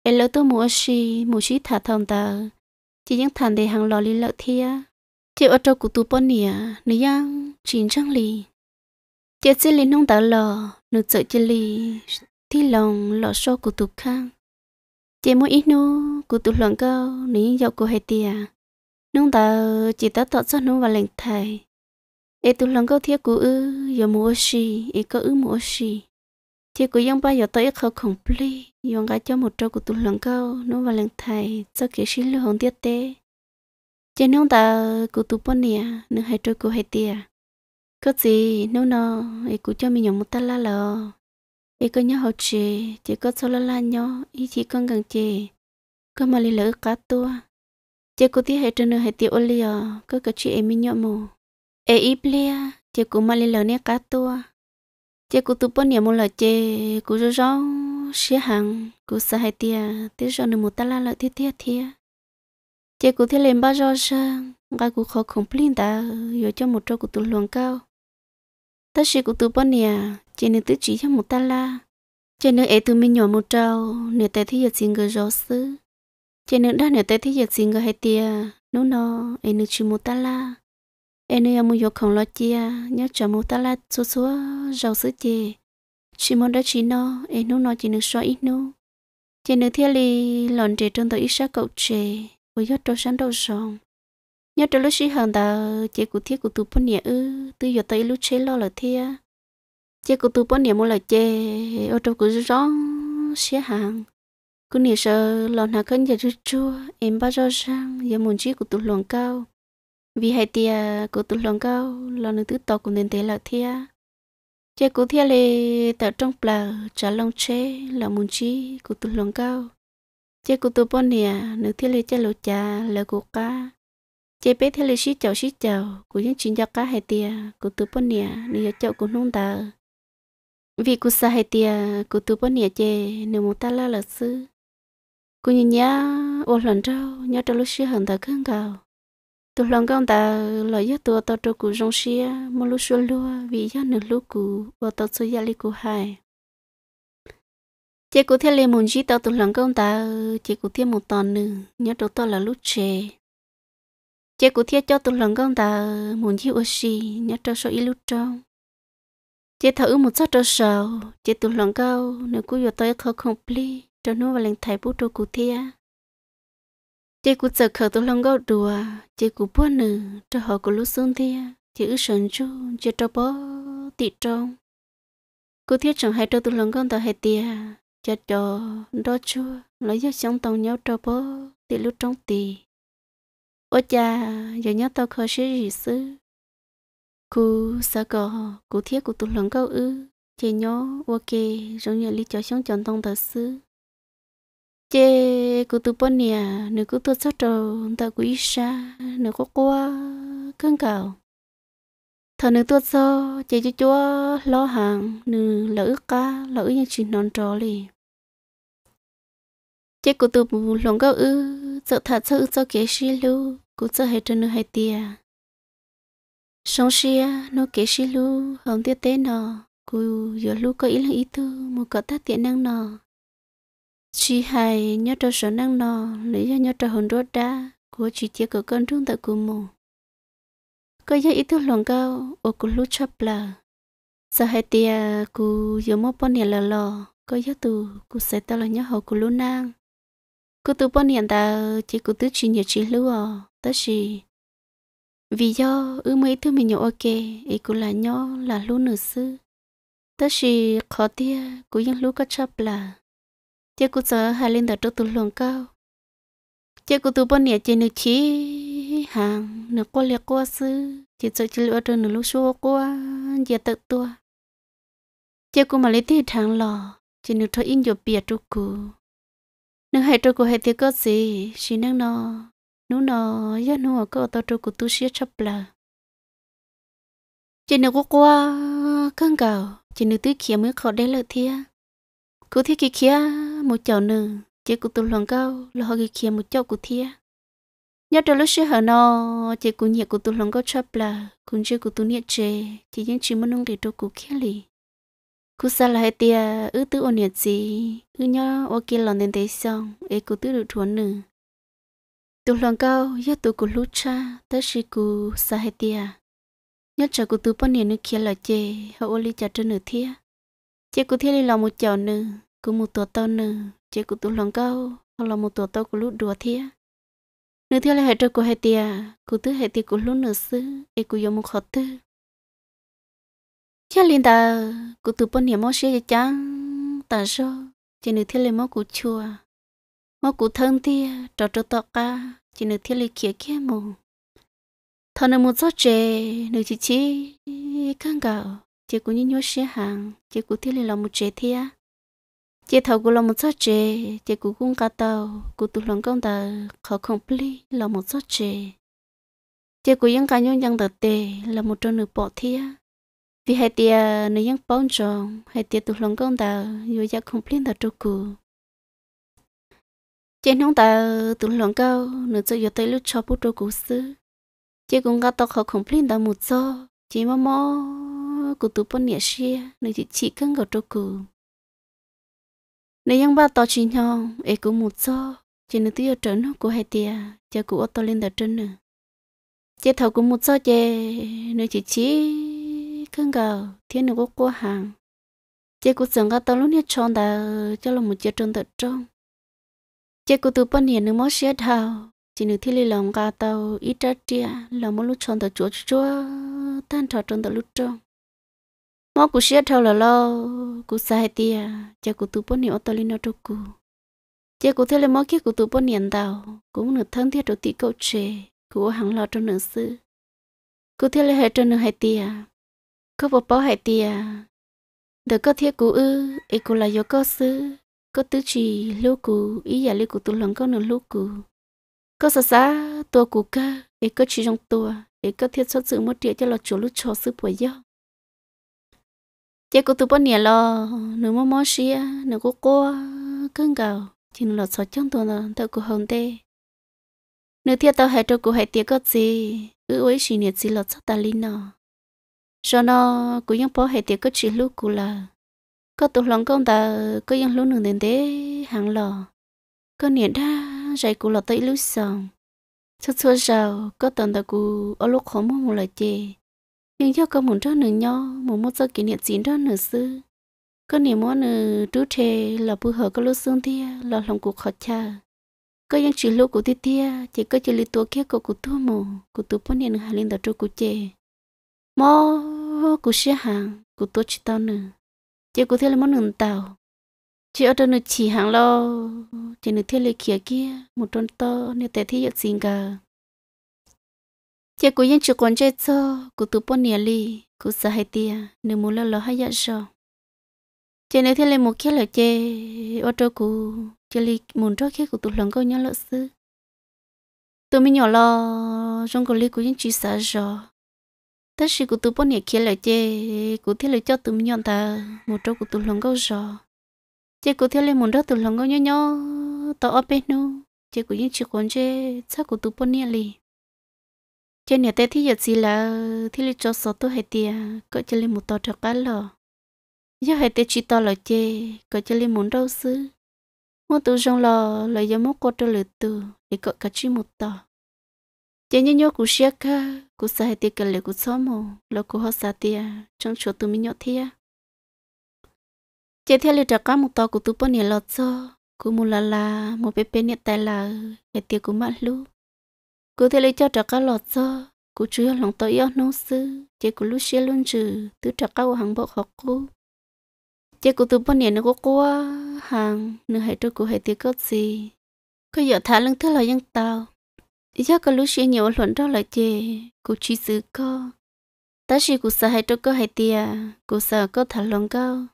em lỡ tu muốn gì muốn gì thà thằng ta chỉ những thành thì hàng lò lì lợ thia chỉ ở trong của tu bỏ nè nếu yang chín trăm lì chết xin lì nông tớ lò nụ sợ chết lì thi lòng lò sô của tụp khang chị mua ít nu của tụp lòng câu ní dọc của hai tia nông tớ chỉ tớ tọt sót nông và lệnh thầy ê tụp lòng câu thiết của ư giờ mua xì ê có ư mua xì chị của dân ba giờ tới khẩu khổng pli dọn gái cho một trâu của tụp lòng câu nông và lệnh thầy cho kỹ sĩ lưu hồng tiết tê chị nông tớ của tụp bọn nè nương hai trâu của hai tia có gì nô nô ấy cũng cho mình nhóm một ta la lờ ấy có nhớ hậu chị chỉ có số la la nhó ý chỉ con gần chị có mà lì lỡ cá tua chỉ có tí hệ trên nơi hệ tiêu olia có cả chị em mình nhọ mù ấy ít lia chỉ có mà lì lỡ nè cá tua chỉ có tụi bọn nhà một lời chị cũng rõ rõ xí hàng cũng sợ hệ tia tí rõ nên một ta la lỡ thiết thiết thiết chỉ có thể lên bao giờ sang ngay cũng khó không plin ta rồi cho một trâu của tụi luồng cao ta sĩ của tụi bọn nè chỉ nên tự chỉ cho một ta la chỉ nên ấy tụi mình nhỏ một trâu nè tại thì giờ xin người rõ sư chỉ nên đã nè tại thì giờ xin người hai tia nó nó ấy nên chỉ một ta la ấy nên muốn yêu không lo chia nhớ chờ một ta la số số rõ sư chê, chỉ muốn đã chỉ nó ấy nó nó chỉ nên so ít nó chỉ nên thiết lì lòn trẻ trong tờ ít sát cậu trẻ với giấc trâu sáng đầu sòng nhớ trong lúc xí hòn đào chế cụ thiết của tu bốn nhẹ ư tư giờ tới lúc chế lo là thia chế cụ tu bốn nhẹ mua là chế ở trong cụ rõ xé hàng cụ nhẹ sợ lo nào cân giờ rút chua em bao giờ sang giờ muốn chí của tu luồng cao vì hai tia của tu luồng cao lo nữ tứ tàu cụ nên thế là thia chế cụ thia là tạo trong plà trả lòng chế là muốn chí của tu luồng cao chế cụ tu bốn nhẹ nữ thiết là chế lộ trà là cụ cá chế bé thế là xí chào xí chào của những chuyện cho cá hai tia của tứ bốn à, nè nếu chậu của nông tờ vì của xa hai tia của tứ bốn à nè chế nếu muốn ta la là sư của những nhá ô lần trâu nhá trong lúc xí hận ta không gào tôi lòng con ta lời giấc tua tao trâu của dòng xí một lúc xua lúa vì giấc nửa lúc của và tao xui gia lịch của hai chế của theo là muốn chỉ tao tụ lòng con ta chế của thế một tuần nữa nhá trâu tao là lúc trẻ chế cụ thiết cho tôi lần con ta muốn chịu ở gì nhớ cho số ít lúc trong chế thử một số cho sầu chế tôi lần câu nếu cứ vừa tới khó không pli cho nó và lần thầy bút cho cụ thiết chế cụ sợ khờ tôi lần câu đùa chế cụ bút nữ cho họ cụ lúc xuống thiết chế ư sần chú chế cho bó tị trong cụ thiết chẳng hay cho tôi lần con ta hay tia chế cho đó chua lấy cho sống tông nhau cho bó tị lúc trong tì ôi cha giờ nhớ tao khó xí gì xứ cô sợ cò cô thiết cô tụt lòng câu ư chị nhớ ok rồi nhớ lý cho xong chọn tông thật xứ chê cô tụt bốn nè nửa cô tụt sát trầu ta cú ít xa nửa có qua cơn cầu thằng nửa tụt so chị cho chúa lo hàng nửa lỡ cá lỡ như chuyện non trò liền chế của tụt lòng câu ư sợ thật sự cho kế xí lu cú cho hết trơn hay tia sống xia nó kế xí lu không tiếc tế nó cú giờ lu có ý lăng ý tư một có tác tiện năng nó chỉ hay nhớ cho sở năng nó lấy cho nhớ cho hồn đốt đá của chỉ tiếc của con trung tại cú mù có giờ ý tư lòng cao ô cú lu chấp là sợ hay tia cú giờ mua bọn nhà lò lò có giờ tù cú sẽ tao là nhớ hậu cú lu năng cô tu bao nhiêu ta chỉ cứ tu chỉ nhiều chỉ ờ, lúa tất gì vì do ư mấy thứ mình nhớ ok ấy cũng là nhó là lúa nửa sư tất gì khó tiếc cũng vẫn lúa có chấp là tiếc cô sợ hai lên đầu trước luồng cao tia cũng tu bao nhiêu chỉ nửa chỉ hàng nửa qua liệt qua sư chỉ sợ chỉ lúa trên nửa lúa xua qua giờ tự tua tiếc cô mà lấy tiền thằng lò chỉ nửa thôi in giờ bìa trục cụ nếu hay trâu của hai thì có gì chỉ năng nó nú nó giá nú ở có tao trâu của tu sĩ chấp là chỉ nếu có qua căng cầu chỉ nếu tứ kia mới khó đây là thia cứ thế kia kia một chậu nữa chỉ của tu lòng cao là họ kia một chậu của thia nhớ trở lúc xưa hở nó chỉ của nhiệt của tu lòng cao chấp là cũng chưa của tu nhiệt chế chỉ những chỉ muốn nông để trâu của kia lì cú sa là hai tia ư tư ôn nhiệt gì ư nhớ ô kia lòn đến thế xong ê cú tư được chuẩn nữ tụ lòng cao nhớ tụ cú lú cha tới si cú sa hai tia nhớ chờ cú tư bốn nhiệt nữ kia là chê hậu ô ly chả trên nữ thia chê cú thia ly lòng một chảo nữ cú một tổ tao nữ chê cú tụ lòng cao hậu lòng một tổ tao cú lú đùa thia nữ thia là hai trâu cú hai tia cú tư hai tia cú lú nữ sư ê cú yếm một khó tư chắc linh ta cụ tụ bọn niệm mô sẽ chẳng ta số chỉ nữ thiết linh mô cụ chùa mô cụ thân tia trò trò tọt ca chỉ nữ thiết linh kia kia mù thọ nữ một số trẻ nữ chỉ chỉ khăn gạo chỉ cụ như nhớ sẽ hàng chỉ cụ thiết linh là một trẻ thia chỉ thầu cụ là một số trẻ chỉ cụ cũng cả tàu cụ tụ lòng công tờ khó không pli là một số trẻ chỉ cụ những cá nhân dân tờ tề là một trong nữ bỏ thia vì hai tia nơi những bông tròn hai tia tụt lòng công tàu dù giá không liên tàu trâu cù trên không tàu tụt lòng cao nửa cho giờ tới lúc cho bút trâu cù sư chỉ cũng gạt tàu khó không liên tàu một do chỉ mà mò của tụ bón nhẹ xia nơi chỉ chỉ cần gặp trâu cù nơi những ba tàu chỉ nhau ấy cũng một do chỉ nửa tia trấn của hai tia cha cụ ô tô lên tàu trấn nữa chỉ thầu cũng một do chế nơi chỉ chỉ cưng gà thiên nữ quốc qua hàng chị cũng sẵn gà tao lúc nãy chọn đã cho lòng một chiếc trông tật trong chị cũng từ bên hiền nữ mất xe thao chị nữ thiên lý lòng gà tao ít ra tia lòng một lúc chọn tật chúa chúa tan trò trông tật lúc trong mó cũng xe thao là lo cũng sai tia chị cũng từ bên hiền ở tao lên nó trâu cụ chị cũng thấy là mó kia cũng từ bên hiền tao cũng nửa thân thiết đầu tí câu chê của hàng lo trong nửa xưa cứ thế là hết trơn nửa hai tia có bộ bảo hệ tiề đỡ có thiết cú ư ấy cũng là do có sư có tứ trì lưu cú ý giả lưu cú tu lòng có nửa lưu cú có sợ xa tua cú ca ấy có chỉ trong tua ấy có thiết xuất sự mất địa cho là chủ lúc cho sư bồi do chế cú tu bao nhiêu lo nửa mò mò xia nửa cú cô cưng gào chỉ nửa sợ trong tua là tao cú hồng tê nửa thiết tàu hệ cho cú hệ tiề có gì ư ấy chỉ nhiệt gì lọt sắp ta linh nào cho nó cứ những bó hệ tiệc cứ chỉ lúc cũ là có tổ lòng công ta cứ những lúc nương đến thế hàng lò có niệm đa dạy cũ là tới lúc xong chút xưa sau có tuần ta cũ ở lúc khó mua một lời chê nhưng do có một đó nương nho một một giờ kỷ niệm chín đó nửa xưa có niệm món nửa trú thề là bù hở có lúc xương tia là lòng cuộc khó cha có những chỉ lúc của tia tia chỉ có chỉ lý tua kia của cụ tua mù cụ tua bốn niệm hà linh đã trôi cụ chê mò cú xe hàng cú tốt chỉ tao nữa chỉ cú thế là món nướng tàu chỉ ở trên chỉ hàng lo chỉ nửa thế là kia kia một tuần to nửa tệ thế giật xin cả chỉ cú yên chỉ còn chơi cho cú tụ bốn nhà li cú sợ hai tia nửa muốn lo lo hai giật dạ rồi chỉ nửa thế là một kia là chơi ở chỗ cú chỉ li muốn cho kia cú tụ lần câu nhớ lỡ xứ tụi mình nhỏ lo trong cái li cú yên chỉ sợ rồi tất sự của tôi bọn nhẹ kia là chê của thế là cho tụi nhọn nhận ta một trâu của tụi lòng gấu giò chê của thế là một đó tụi lòng gấu nhỏ nhỏ, to ở bên nó chê của những chiếc con chê chắc của tụi bọn nhẹ lì chê nhẹ tê thì giờ gì là thế là cho sợ tôi hay tiền, có chê lên một tòa trọc cá lò giờ hay tiền chỉ to là chê có chê lên một đâu xứ một tụi rong lò là giờ mốt qua trở lửa tù để cỡ cả chi một tòa chế nhớ nhớ cú xia ca cú sa hay tiệt cái lệ cú xóm mồ lo cú hót sa tiệt trong chỗ tụi mình nhớ thiệt chế theo lệ trả cá một tàu cú tụi bọn nhảy lọt cho cú mù la la một bé bé nhặt tay là hay tiệt cú mất lu cú theo lệ cho trả cá lọt cho cú chú yêu lòng tôi yêu nô sư chế cú lu xia luôn trừ tứ trả cá của hàng bộ học cú chế cú tụi bọn nhảy nó có quá hàng nửa hay tôi cú hay tiệt có gì cứ giờ thả lưng thứ là dân tàu giờ dạ, có lúc sẽ nhiều luận đó là gì cô chỉ sự co, ta chỉ cô sợ hai đâu có hai tia cô sợ có thả lòng cao,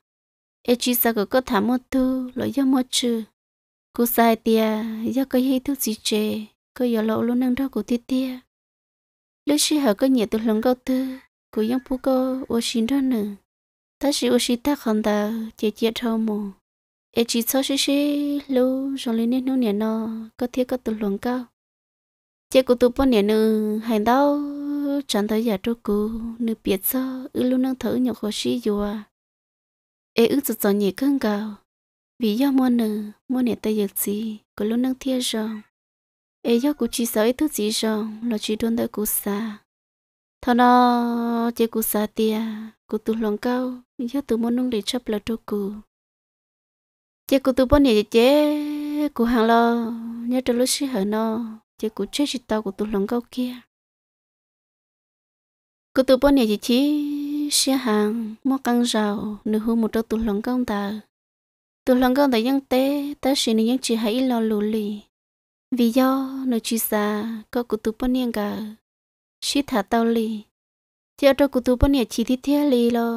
e chỉ sợ cô có thả một thu, lo do một chữ cô sợ hay tia giờ dạ, có hay thứ gì chê cô giờ lộ luôn năng đó của tia tia lúc sẽ họ có nhiều tu lòng cô tư cô ยัง phụ cô ô xin đó nữa ta chỉ ô xin ta không ta chỉ chỉ thâu mù e chỉ sợ sẽ sẽ lâu rồi nên nó nè nó có thiết có tu lòng cao chế cụ tu bọn nè nữ hành đâu chẳng thấy giờ trâu cụ nữ biết sao ư luôn năng thở nhiều khó xí dùa à. ê ư chụt chọn nhẹ cơn cao, vì do mua nữ mua nè tay giật gì có luôn năng thiên rồi ê do cụ chỉ sợ ít thứ gì rồi là chỉ đôn tới cụ xa thọ nó chế cụ xa tia cụ tu lòng cao do tu muốn nung để chấp là trâu cụ chế cụ tu bọn nè chế cụ hàng lo nhớ trâu lúc xí hở nó chỉ cũng chết chỉ tao của tụi lòng câu kia cô tụi bọn này chỉ chỉ xe hàng mua căng rào nửa hư một đôi tụi lòng công ta tụi lòng công ta ยัง té ta chỉ nên những chỉ hãy lo lù lì vì do nửa chỉ xa có của tụi bọn này cả chỉ thả tao lì theo cho của tụi bọn này chỉ thi thế lì lò,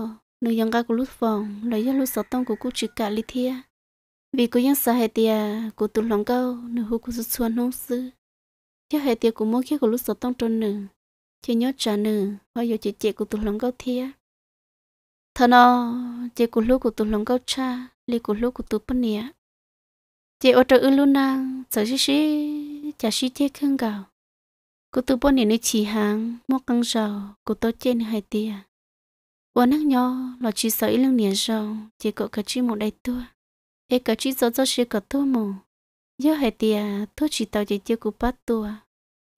nửa yang cả của lúc phòng lấy ra lúc sáu tông của cô chỉ cả lì thế vì cô yang xa hệ tia của tụi lòng câu nửa hư của xuất xuân không xưa chứ hệ tiệc của mỗi khi của lúc sợ tông trôn nữa chỉ nhớ trả nữa bao giờ chị chị của tụi lòng gấu thia thà nó chị của lúc của tụi lòng gấu cha li của lúc của tụi bún nia chị ở trời luôn na sợ xí xí chả xí chết khăng gạo của tụi bún nia nó chỉ hàng mua căng rào của tôi trên hai tia và nắng nhỏ là chỉ sợ ít lưng nia rào chị cậu cả chi một đại tua ê cả chi sợ cho chị cả tua mồ giờ hai tia tôi chỉ tàu dây tiêu của bát tua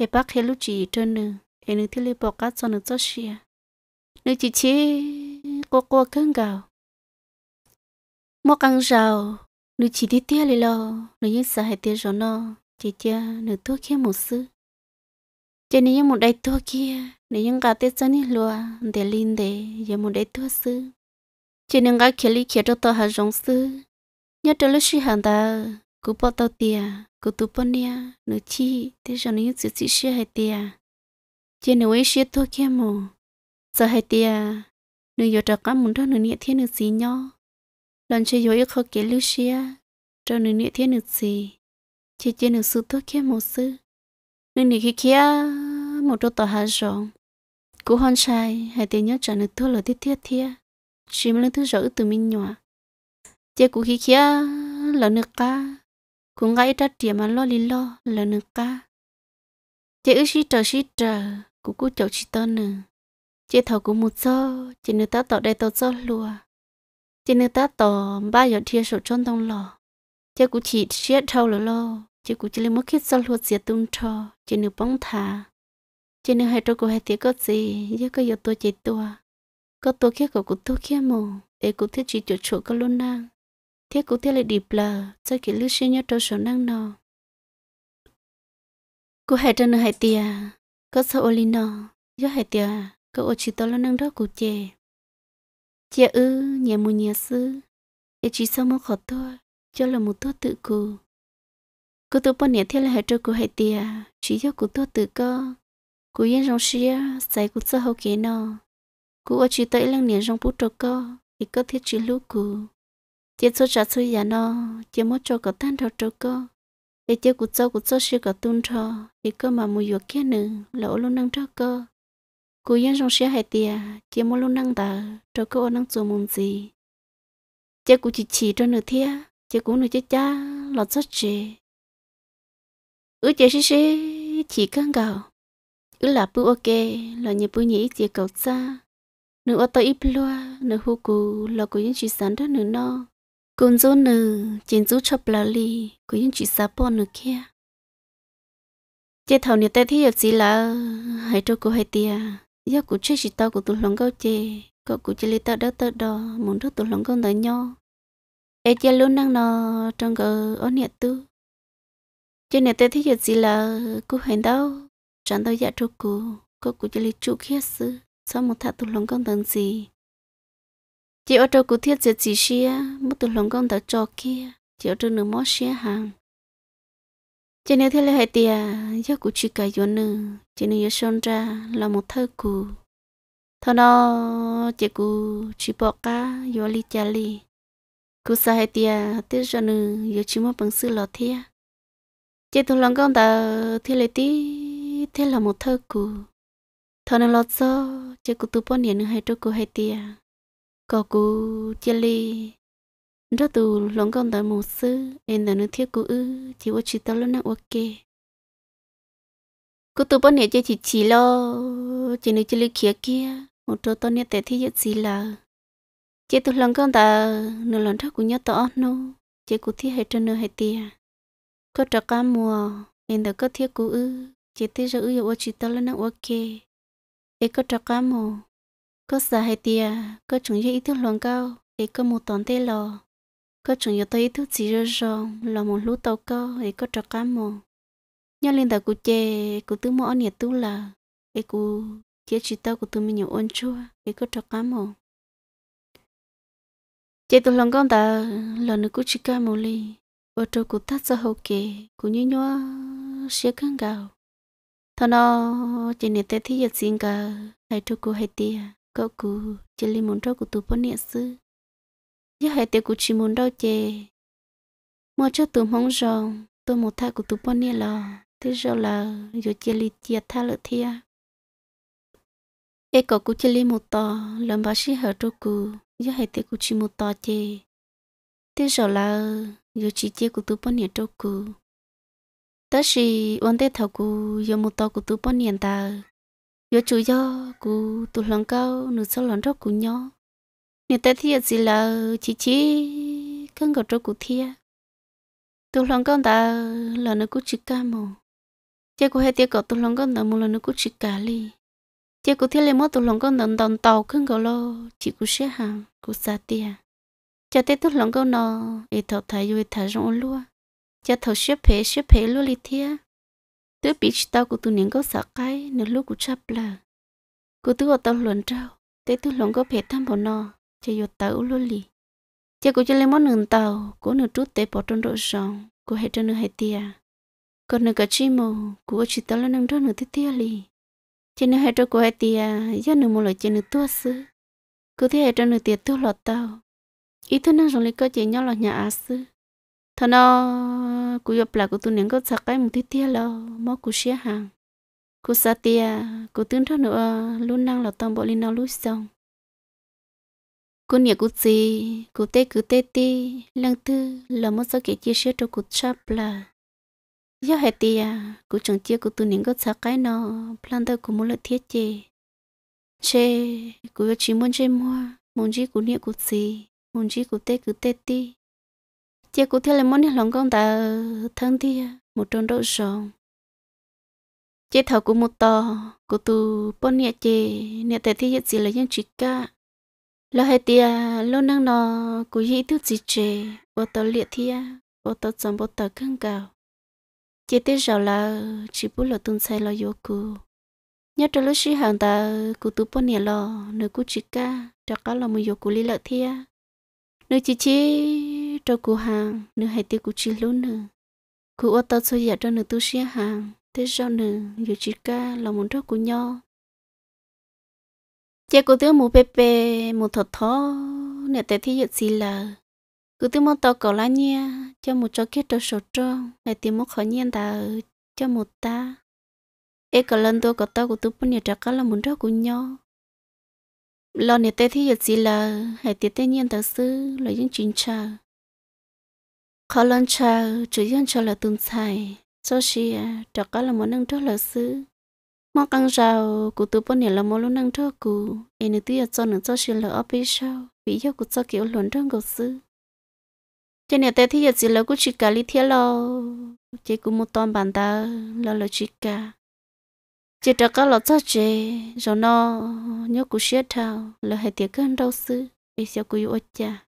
hệ bác hệ lúc chỉ cho nữ hệ nữ thiết lý bỏ cát cho nữ cho xia nữ chỉ chế cô cô cơn gạo một căng rào nữ chỉ đi tia lì lo nữ yên sa hai tia rồi nó chị cha nữ tôi kia một sư cho nên một đại tôi kia nữ yên cả tết cho nữ lúa để linh để giờ một đại tôi sư cho nên cả khe lý khe cho tôi hà rong sư nhớ tới lúc xí hàng ta cú bỏ tao tia cú tu bỏ nia nó chi thế cho nó chữ chữ xe hay tia trên nó ấy xe thôi kia mồ giờ hay tia nó giờ trả cá muốn đó nó nhẹ thiên nó gì nhau lần chơi giờ khó kể lưu xe cho nó nhẹ thiên nó gì chỉ trên nó sự thôi kia mồ sư nó nhẹ kia kia một đôi tờ hà rộng cú hòn sai hay tia nhớ trả nó thua là thiết thiết thiết chỉ mà lần thứ rõ từ minh nhỏ chỉ cú kia kia là nước cá cũng ngay ra tiền mà lo lý lo là nữa cả chị ước xí trời xí trời cũng cứ chậu chị tao nữa chị thầu cũng một số chị nữ ta tỏ đây tao số lùa chị nữ ta tỏ ba giờ thiên sổ trôn tông lò chị cũng chỉ xé thâu lò lo chị cũng chỉ lấy một cái số lùa xé tung cho chị nữ bông thả chị nữ hai trâu cũng hai tiếng có gì giờ có giờ tôi chị tôi có tôi kia có cũng tôi kia mồ để cũng thích chị chuột chuột có luôn năng thế cũng thế là đi là cho kỹ lưu sinh nhớ trâu số năng nọ cô hãy trân hãy tia có sao ô linh nọ do hãy tia có ô chỉ to lo năng đó cụ chè chè ư nhà mù nhà sư để chỉ sao mà khó thôi cho là một tốt tự cụ cô tôi bọn nhẹ thế là hãy trâu cụ hãy tia chỉ do cụ tốt tự cơ cụ yên rong xia sai cụ sao hậu kế nọ cụ ô chỉ tới lăng niệm rong bút trâu cơ thì có thiết chỉ lúc cụ chỉ cho trả cho nhà nó chỉ muốn cho cái tan thầu cho cơ để chỉ cụt cho cụt cho sự cả tuân thọ để cơ mà mua việc kia nữa là lỗ luôn năng cho cơ cú yên trong xe hai tia chỉ muốn luôn năng tờ cho cơ năng 做 môn gì chỉ cụt chỉ chỉ cho nửa thia chỉ cụt nửa chết cha lọt rất chê ứ chỉ xí xí chỉ căng gạo ứ là bự ok là nhiều bự nhỉ chỉ cầu xa nửa ô tô ít loa nửa hú cù là cú yên chỉ sản đó nửa no con dâu nữ trên dấu cho bà lì cũng như chị xa bò nữ kia chế thầu nhiệt tay thì hợp gì là hãy cho cô hai tia do cụ chơi chị tao của tụi lòng gấu chê cậu cụ chơi lấy tao đỡ tao đò muốn thức tụi lòng gấu tới nhau ê chơi luôn năng nò trong gờ ở nhiệt tư chế nhiệt tay thì hợp gì là cụ hành đâu chẳng đâu dạ cho cụ cậu cụ chơi lấy chủ kia sư sau một thà tụi lòng gấu tới gì chị ở trong cụ thiết sẽ chỉ xia một từ lòng con đã cho kia chị ở trong nửa mó xia hàng chị nếu thế là hai tia do cụ chỉ cả yến nữ chị nữ sơn ra là một thơ cụ thằng đó chị cụ chỉ bỏ cả yến li cha li cụ sa hai tia tiếc cho nữ gió chỉ mất bằng sự lọ thia chị từ lòng con đã thế là tí thế là một thơ cụ thằng nó lọt so chị cụ tụ bỏ niệm hai trâu cụ hai tia có cú chia li đó tù lòng con tại một sư em đã nói thiết cú ư chỉ có chỉ tao lúc nào ok cú tụ bọn này chơi chỉ chỉ lo chỉ nói chơi li kia kia một chỗ tao nhớ tệ thì giật gì là chỉ tụ lòng con ta nửa lòng thắc cú nhớ tao nô chỉ cú thiết hay trên nửa hay tia có trò cá mùa em đã có thiết cú ư chỉ tới giờ ư yêu chỉ tao lúc nào ok em có trò cá mùa có sợ hay tia có chúng yêu ý thức lòng cao để có một tòn tê lò có chúng yêu tới ý thức chỉ rơ rong là một lũ tàu cao để có trọ cá mồ nhớ lên tàu cụ chê cụ tứ mò ăn nhiệt tú là để cụ chế chỉ tao cụ tứ mình nhiều ôn chua để có trọ cá mồ chế tụ lòng con ta là nữ cụ chỉ cá mồ li ở chỗ cụ thắt sao hậu kề cụ như nhua xía căng gạo thằng nó chỉ nhiệt tê thì giật xin cả hai chỗ cụ hai tia cậu cụ chỉ li muốn đâu của tụ bọn nhẹ sư giờ hai tiệc của chỉ muốn đâu chè mua cho tụ mong rồng tôi một thai của tụ bọn nhẹ là thế rồi là rồi chỉ li chia tha lợi thia e cậu cụ chỉ li một tò làm bác sĩ hở cho cụ giờ hai tiệc của chỉ một tò chè thế rồi là rồi chỉ chia của tụ bọn nhẹ cho cụ tất sĩ ổn tết thầu cụ rồi một tò của tụ bọn nhẹ ta yo chú yo cú tụ lòng cao nửa sau lòng róc cú nhỏ nửa tay thiệt gì là chỉ chỉ căng gọt róc cú thiệt tụ lòng cao ta là nó cú chỉ ca mồ chắc cú hai tiệt gọt tụ lòng cao ta mồ là nó cú chỉ cả li chế cú thiệt lấy mót tụ lòng cao đần đần tàu căng gọt lo chỉ cú xé hàng cú xa tia cha tết tụ lòng cao nó ít thọ thải rồi thải rong luôn cha thọ xếp phế xếp phế luôn li thiệt tớ bị tao của tụi nín có sợ cái nửa lúc của chắp là cô tớ ở tao luận trao tớ tớ luận có phê tham bỏ nó chơi vô tàu luôn lì chạy của chơi lấy món nửa tàu của nửa chút tớ bỏ trong đội sòng của hết trên nửa hết tia còn nửa cả chi mù của chỉ tao lên nâng đó nửa tít tia lì trên nửa hết trâu của hết tia giờ nửa một lời trên nửa tua sư cứ thế hết trên nửa tiệt tua lọt tàu ít thức năng dùng lấy có chế nhau là nhà á sư thà nó cú yop là cú tu niệm có sạc cái một tí tia lo mó cú xia hàng cú sa tia cú tướng thà nữa luôn năng là toàn bộ linh nào lối xong cú niệm cú gì cú té cú té ti lần thứ là mó sao kể chia sẻ cho cú chắp là do hệ tia cú chẳng chia cú tu niệm có sạc cái nó plan tao cú muốn lợi thiết chế chế cú chỉ muốn chế mua muốn gì cú niệm cú gì muốn gì cú té cú té ti chế cụ thế là món này lòng con ta thân thi một trong đậu sòng chế thầu của một to cụ tu bốn nhẹ chế nhẹ tại thi hiện là những chỉ cả lo hai tia lo năng nó cụ hi thức gì chị ô tàu liệt thi ô tàu chồng ô tàu căng cào chị tết giàu là chỉ bút là tuần sai lo vô cụ nhớ trở lúc sĩ hàng ta cụ tu bốn nhẹ lo nửa cụ chỉ cả cho có là một vô cụ lý lợi thi nữ chị chỉ cho cô hàng nữ hay tiêu cụ chị luôn nữ cô ô tô xôi dạ cho nữ tu sĩ hàng thế do nữ giờ chị ca là muốn cho cụ nho. chị cụ tiêu mù bê bê mù thọ thọ nè tệ thi dự xì là cứ tiêu mù tàu cầu lá nha cho một cho kết cho sổ cho nè tiêu mù khó nhiên ta cho một ta ê cầu lần tôi có tao cụ tu bún nhà trả cá là muốn cho cụ nhau lo nè tê thì gì là hãy tiết tê nhiên tớ sư là những chính cha, khó lần cha chủ yên cho là tương xài cho xì à đó có là món ăn trước là sư món ăn rau của tôi bọn này là món luôn ăn trước của anh nữ tiết cho nữ cho xì là ở bên sau vì do của cho kiểu luận trong của sư trên nè tê thì gì là của chỉ cả lý thiết lo chỉ của một toàn bàn ta là là chỉ cả chị đã có lọt cho chị rồi nó nhớ cú xe thao là hai tiếng cơn đau sư bây giờ cú yêu cha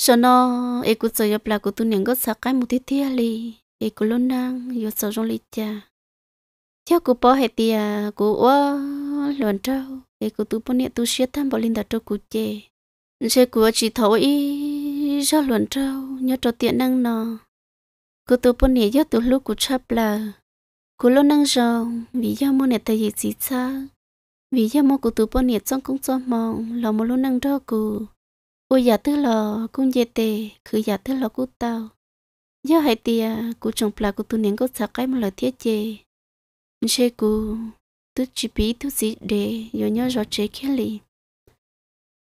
rồi nó ấy cú sợ gặp là cú tu nhận gót sạc cái một tí tia li ấy cú luôn năng yêu sợ trong li cha theo cú bỏ hai tia cú ô luận trâu ấy cú tu bỏ nhẹ tu xe tham bỏ linh đặt trâu cú chê xe cú chỉ thấu ý ra luận trâu nhớ trâu tiện năng nó cú tu bỏ nhẹ nhớ tu lúc cú chấp là cô lo năng rong vì do mua nè tay gì chỉ cha vì do mua cụ tụ bao nè trong cũng cho mong lo mua lo năng đó cụ ôi giả tư lò cũng dễ tệ cứ giả tư lò cụ tao do hai tia cụ trồng pla cụ tụ nén có sạc cái một lời thiết chế chế cụ tu chỉ bí tu sĩ để yo nhớ rõ chế kia li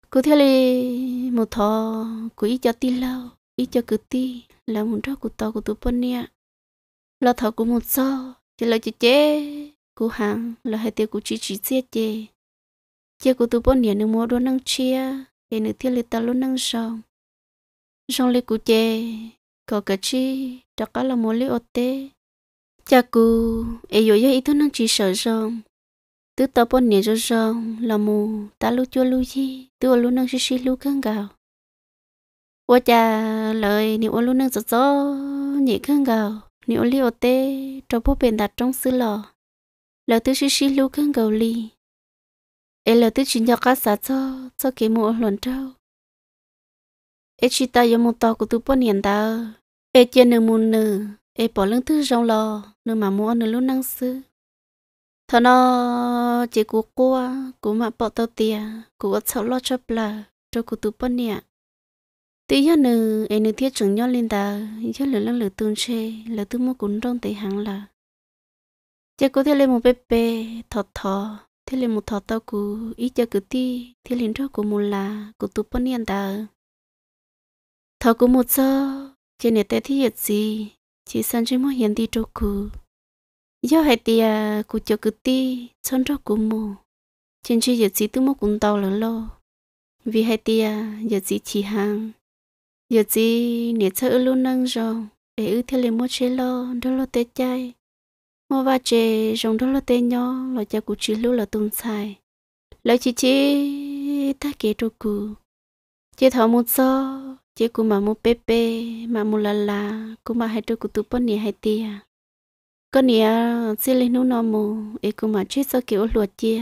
cụ theo li một thọ cụ ít cho ti lâu ít cho cứ ti là muốn đó cụ tao cụ tụ bao nè lo thọ cụ một sao chỉ là chị chế cô hàng là hai tiêu cú chỉ chỉ chia chế chế cú tu bốn niệm nước mua đồ năng chia để nước tiêu lấy ta luôn năng sòng sòng lấy cú chế có cái chi đó cả là mua lấy ô tê cha cô, ấy rồi ấy tu năng chỉ sợ sòng tứ tao bốn niệm rồi sòng là mù ta lu chua lu chi tu luôn năng chỉ chỉ lu khăng gạo ô cha lời niệm ô lu năng sợ sợ nhị khăng nếu liều tê cho bố bền đặt trong xứ lò lỡ tư xí xí lưu cơn gầu lì ê lỡ tư chính cho cá xá cho cho kế mộ luận trâu ê chỉ ta yêu một tò của tư bố niên ta ê chia nửa mùn nửa ê bỏ lưng thứ rong lò nửa mà mua nửa lúc năng sư thọ nó chỉ của cô cô mà bỏ tàu tiền cô ở cháu lo cho bà cho cô tư bố niên tí giờ nữ em nữ thiết chuẩn nhau lên ta giờ lửa lăng lửa tuôn chê lửa tuôn mua cuốn trong tới hàng là chắc có thể lên một bếp bê thọ thọ thế lên một thọ tao cú ít cho cứ ti thế lên đó của một là của tu bốn niên ta thọ của một giờ trên này tê thì hiện gì chỉ sang trên mua hiện đi cho cú giờ hai tia à, của cho cứ ti chọn đó của mù trên chơi hiện gì tụ mua cuốn tao lớn lo vì hai tia à, hiện gì chỉ hàng giờ gì nè sợ luôn nâng rồi để ư thế lên mua chế lo đó là tê chay mua va chế rồng đó là tê nhỏ lo cha cụ chỉ lưu là tung xài lời chị chỉ ta kể cho cụ chị thọ một so chị cụ mà mua pepe mà mua là là cụ mà hai đồ cụ tụp bọn nè hai tia con nè xin à, lên nó mù ê cụ mà chết so kiểu luật chia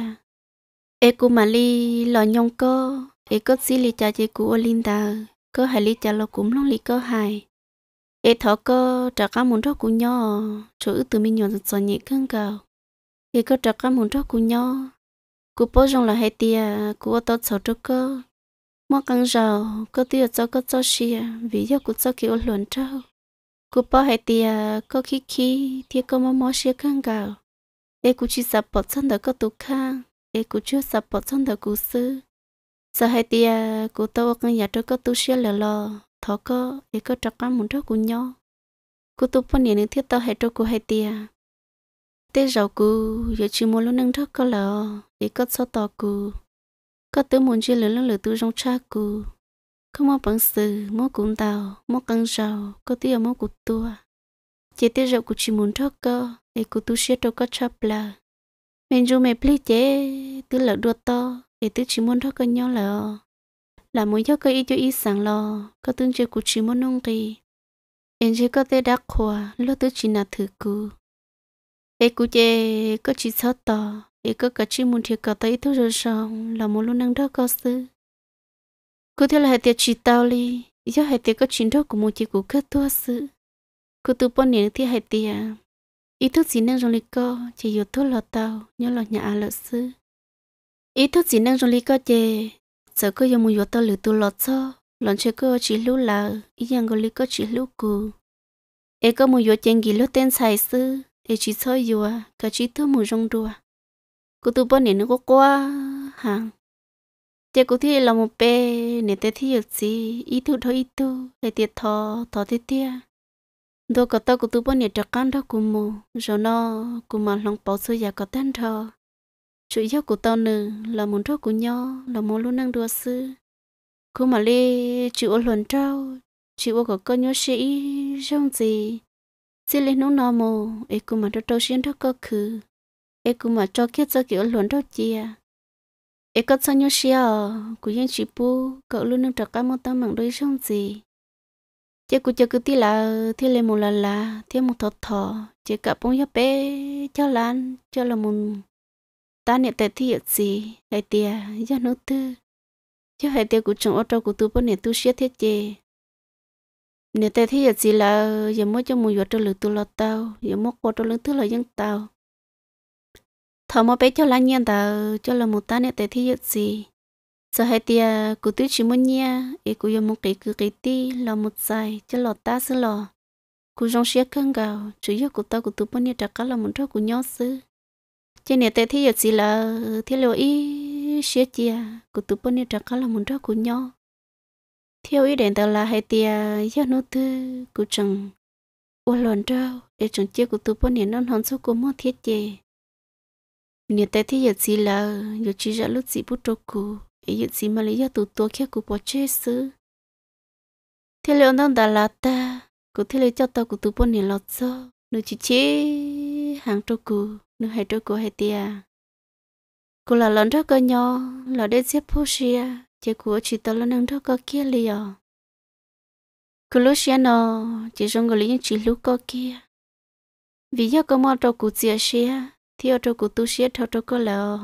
ê cụ mà li lo nhong co ê có xin li cha chị cụ olinda cơ hải lý trả lo cũng long lý cơ hải ế thọ cơ trả cá muốn cho cũng nhỏ chỗ từ mình nhỏ giật nhẹ cưng cầu thì cơ trả cá muốn cho cũng nhỏ cú bố trong là hai tia cú ở tao sợ cho cơ mua căng rào cơ tia cho cơ cho xia vì do cú cho kiểu luận trâu cú bố hai tia cơ khí khí thì cơ mò mò xia cưng cầu ế cú chỉ sập bọt chân đó cơ tụ khang ế cú chưa sập bọt chân đó cú sư sau hai tia của tôi cái nhà tôi có tu sửa lờ lờ thọ có để có trọc cá muốn cho cụ nhau cụ tôi phân nền thiết tao hai tôi cụ hai tia tê rau cụ giờ chỉ muốn luôn nâng đó có lờ để có sao to cụ có tới muốn chơi lờ lờ lờ tôi trong cha cụ không mong bằng sự mong cũng tàu mong căng rau có tia mong cụ tua chỉ tê rau cụ chỉ muốn đó cơ để cụ tu sửa tôi có chắp là mình dù mẹ plei chế từ lợn đua to e chỉ muốn thôi cơ nhau là là muốn cho cơ ý cho ý sáng lo có tương chơi của chỉ muốn nông thì em chỉ có thể đắc khoa lo tư chỉ là thử cú e cú chê có chỉ sợ to e có cả chỉ muốn thiệt cả tới thứ rồi xong là muốn luôn năng đó có sư cú theo là hệ tiệt chỉ tao đi do hệ tiệt có chính đó của một chỉ của kết thua sư cú từ bỏ nếu thì hệ tiệt ý thức gì năng rồi lịch co chỉ yếu thua là tao nhớ là nhà à lợi sư ý thức chỉ năng trong lý có chê sợ có dùng một yếu tố lửa tu lọt cho lần chơi có chỉ lú là ý rằng có lý có chỉ lú cũ, ấy có một yếu chén gì lú tên xài sư ấy chỉ soi yếu à cả chỉ thua một rong đùa cô tu bọn này nó có quá hàng chê cô thi là một bé nè tê thi được gì ý thức thôi ý thức để tiệt thọ, thọ tiệt tia đồ có tao cô tu bọn này trắc căn đó cùng mù rồi nó cùng mà lòng bảo soi giả có tên thọ chủ yếu của tao nè là muốn cho của nhau là muốn luôn năng đua sư cứ mà lê chịu luận trao chịu có con nhớ sĩ trong gì chỉ lên nó nọ mồ ấy cô mà cho trâu xuyên cho cơ khứ ấy cô mà cho kia cho kiểu luận trao chia ấy có cho nhớ sĩ à của yên chị bu cậu luôn năng trọc cái món tao mảng đôi trong gì chỉ cô cho cứ tí là thì lên một là là thêm một thọ thọ chỉ cả bông nhớ bé cho lan cho là một ta nè tại thi yết gì đại tia do nô tư cho hai tia của chồng ô tô của tôi bữa nè tôi xếp thiết chế nè tại thi yết gì là giờ mới cho mùi vợ cho lửa tôi lo tao giờ mới qua cho lửa thứ là dân tao thọ mà bé cho lá nhiên tao cho là một ta nè tại thi yết gì giờ hai tia của tôi chỉ muốn nha ý của giờ một cái cứ cái ti là một dài cho lọ ta xứ lọ của dòng xếp khăn gào chủ yếu của tao của tôi bữa nè trả cả là một chỗ của nhau xứ chỉ nè tê thì giờ chỉ là thì liệu ý sẽ chia cụ tụ bốn nè chắc là muốn cho cụ nhau theo ý đến đó là hai tia giờ nô tư cụ chẳng u lần trao để chẳng chia cụ tụ bốn nè non hòn số cụ mua thiết chế nè tê thì giờ chỉ là giờ chỉ ra lúc chỉ bút cho cụ ấy giờ chỉ mà lấy giờ tụ tua kia cụ bỏ chết xứ thế liệu nó đã là ta cụ thế liệu cho tao cụ tụ bốn nè lọt sao nó chỉ chế hàng trâu cụ nữ hai trâu cô hai tia cô là lần trâu cơ nhau là để xếp phố xia chị của chị tao là nâng trâu cơ kia liền à? cô lúc xia nó chị trong người những chị lúc cơ kia vì do có mò trâu cụ xia xia thì ở trâu cụ tu xia trâu trâu cơ là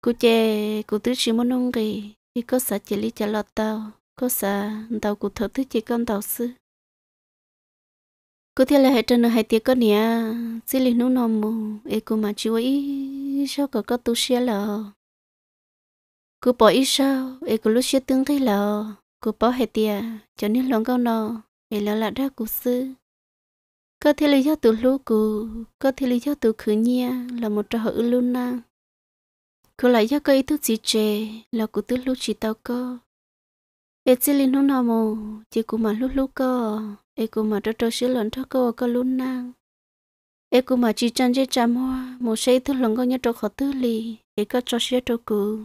cụ chè cụ tứ chỉ muốn nông gì thì có sợ chị lý trả lọt tao có sợ tao cụ thở thứ chỉ con tao sư cô thế là hết trơn hai tiếng có nè chỉ là nô nồng mù ê cô mà chú ý sao có có tu xe lò cô bỏ ý sao ê cô lúc xe tương thấy lò cô bỏ hết tia cho nên lòng cao nọ ê lò là ra cô sư có thể là do từ lũ cụ có thể là do từ khứ nha là một trò hữu luôn na cô lại do cái ý thức gì chè là cụ tư lúc chỉ tao có ê chỉ là nụ nồng mù chỉ cụ mà lúc lúc có e cô mà cho cho xí lần thắc cô có luôn nang e cô mà chỉ chân chế chăm hoa một xe thứ lần có nhớ cho khó thứ lì e có cho xí cho cô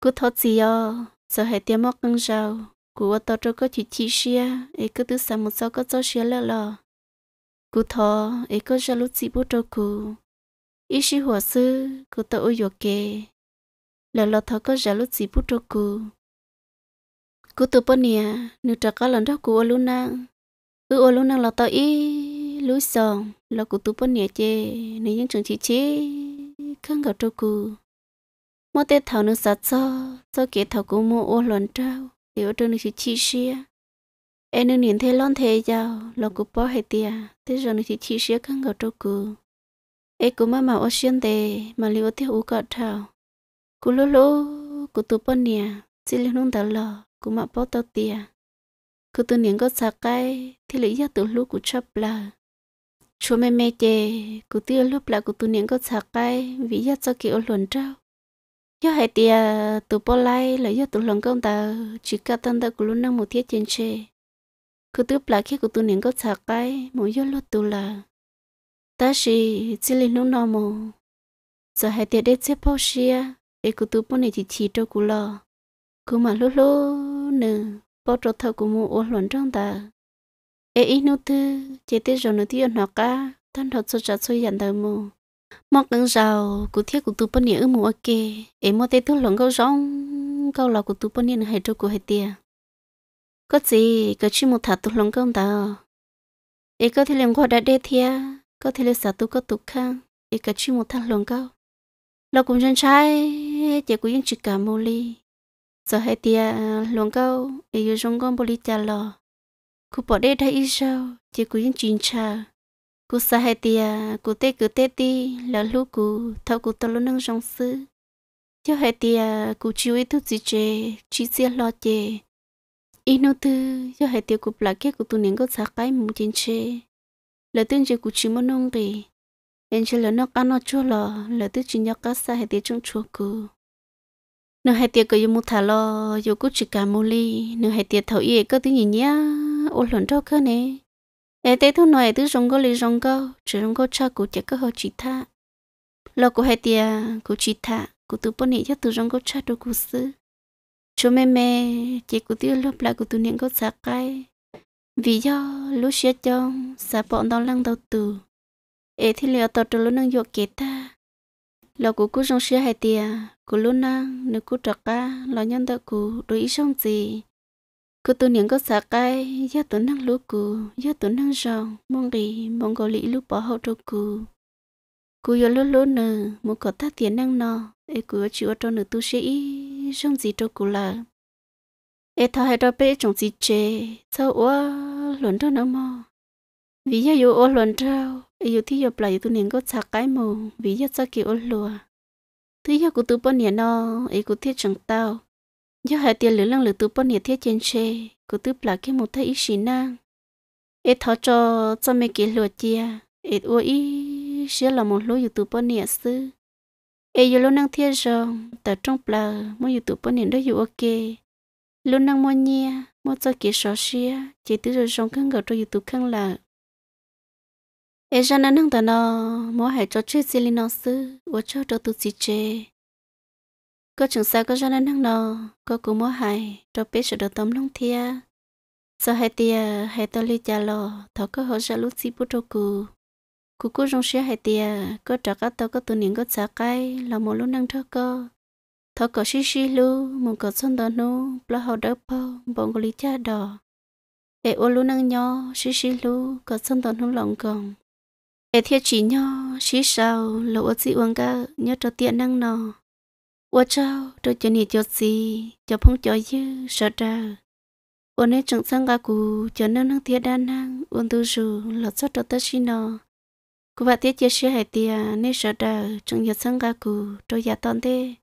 cô thoát gì à sợ hãy tiêm móc ngang rau cô ở tao cho có chỉ chỉ xí à e cứ thứ sáng một sau có cho xí lẹ lọ cô thọ e có ra lúc gì bút cho cô ý xí hòa sư cô tao ôi dọc kề lẹ lọ thọ có ra lúc gì bút cho cô cú tụ bơ nè nụ trà cá lần đó cú ô luôn năng ư ô luôn năng là tao ý lối sòng là cú tụ bơ nè chê nè những trường chỉ chế không gặp trâu cú mò tết thảo nụ sạt cho cho kẻ thảo cú mua ô lần trao thì ô trâu nụ chỉ chi xia em nụ nhìn thấy lon thế giàu là cú bỏ hết tia thế rồi nụ chỉ chi xia không gặp trâu cú em cú mà mà ô xuyên tê mà liu tiêu u gạo thảo cú lú lú cú tụ bơ nè xin lên nung tao lò cũng mà bó tao tìa cứ tự nhiên có xa cái thì lý do tự lúc của chấp là chúa mẹ mẹ chè cứ tiêu lúc là cứ tự nhiên có xa cái vì do cho kiểu luận trao do hai tìa tự bỏ lại là do tự lòng công ta chỉ cả thân ta của luôn năng một thiết trên chè cứ tự là khi của tự nhiên có xa cái mỗi do lúc tự là ta chỉ chỉ lý nó nó mồ giờ hai tia để xếp bao xia để cứ tự bỏ này thì chỉ cho của lo cứ mà lúc lúc nè bỏ trộn thầu của mua uống luận trong ta ê ít nô tư chỉ tiết rồi nó tiêu nọ cả, thân thật sự chặt suy dặn đời mù mọc nắng rào cụ thiết của tu bên nhớ mù ok ê mua tê thứ lỏng câu rong câu là của tu bên nhớ hay trâu của hay tia có gì có chỉ một thả tụ lỏng câu ta ê có thể làm qua đã đê thia có thể là xả tụ có tụ khang ê có chỉ một thả lỏng câu là cũng chân trai chỉ có những chuyện cả mồ ly giờ hai tia à, luồng câu để dùng trong con bồ lì chả lò cụ bỏ đây thấy sao chỉ cụ yên chín cha cô sa hai tia à, cô tê cụ tê ti là lúc cô thâu cô tao luôn nâng trong sư cho hai tia à, cô chịu ít thuốc gì chê chỉ xe lo chê inu tư cho hai tia cô plak kia cô tu nén có sa cái mùng chín chê là tên chê cụ chỉ muốn nông gì em chỉ là nó ăn nó chua lò là tức chỉ nhắc cá sa hai tia trong chua cụ nếu hai tiệc có yêu mua thả lo yêu cút chỉ cả mua ly nếu hai tiệc thầu yê có tiếng gì nhá ô lần đó cơ nè ê tế thu nói thứ rong có ly rong có chỉ rong có cha cụ chỉ có họ chỉ tha lo của hai tiệc cụ chỉ tha cụ tự bận nhẹ cho tự rong có cha đồ cụ sư chú mẹ mẹ chỉ cụ tiêu lớp lại cụ tự niệm có sạc cái vì do lúc xưa cho sạc bọn đau lăng đầu từ ê thì liệu tao trở lên năng dục kế ta lo cú cú trong xe hai tia cú luôn na nếu cú trọc ca, lo nhân đỡ cú đối ý xong gì cú tu niệm có xả cái gia tu năng lúa cú gia tu năng rong mong gì mong có lý lúc bỏ hậu cho cú cú giờ luôn luôn nè muốn có thắt tiền năng nọ ê cú chịu cho nửa tu sĩ xong gì cho cú là ê thà hai đôi bé trong gì chê sao quá luận cho nó mò vì giờ yêu ô lần trao yêu thi yêu lại tụi niệm có chạc cái mồ vì giờ cho kiểu ô lùa thứ giờ của tụi bọn niệm nó ấy của thiết chẳng tao giờ hai tiền lửa lăng lửa tụi bọn niệm thiết trên xe của tụi là cái một thấy ý xí năng ấy thọ cho cho mấy cái lùa chia ấy ô ý sẽ là một lối yêu tụi bọn niệm sư ấy yêu lúc năng thiết rồi tại trong là mỗi yêu tụi bọn niệm đó yêu ok lúc năng mua nhia mua cho cái sọ xia chỉ tự rồi trong khăn gạo cho yêu tụi khăn là ê cho nên nâng tao nó mỗi hệ cho chơi xí linh nó sư ô cho đồ tụ xí chê có chừng sao có cho nên nâng nó có cú mỗi hệ cho biết sợ đồ tôm nông thia sau hai tia hai tao lấy trả lo thọ có hỗ trợ lúc xí bút đồ cù cú cú trong xe hai tia có trả các tao có tụ niệm có trả cái là một lúc nâng thọ cơ thọ có xí xí lu mong có xuân đó nu lo hậu đỡ bao bông lý cha đỏ ê ô lu nâng nhỏ xí xí lu có xuân đó nu lòng gồng ê thiệt chỉ nhau xí sao lỗ chị uống cả nhớ cho tiện năng nò, ô trao tôi cho nị cho gì cho phong cho dư sợ trà ô nè chẳng sang cả cù cho năng năng thiệt đa năng uống tu rù lọt sót cho tất xí nò. cụ bà tiết chia sẻ hải tia nè sợ trà chẳng nhớ sang cả cù tôi giả toàn thế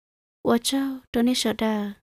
ô trao tôi nè sợ trà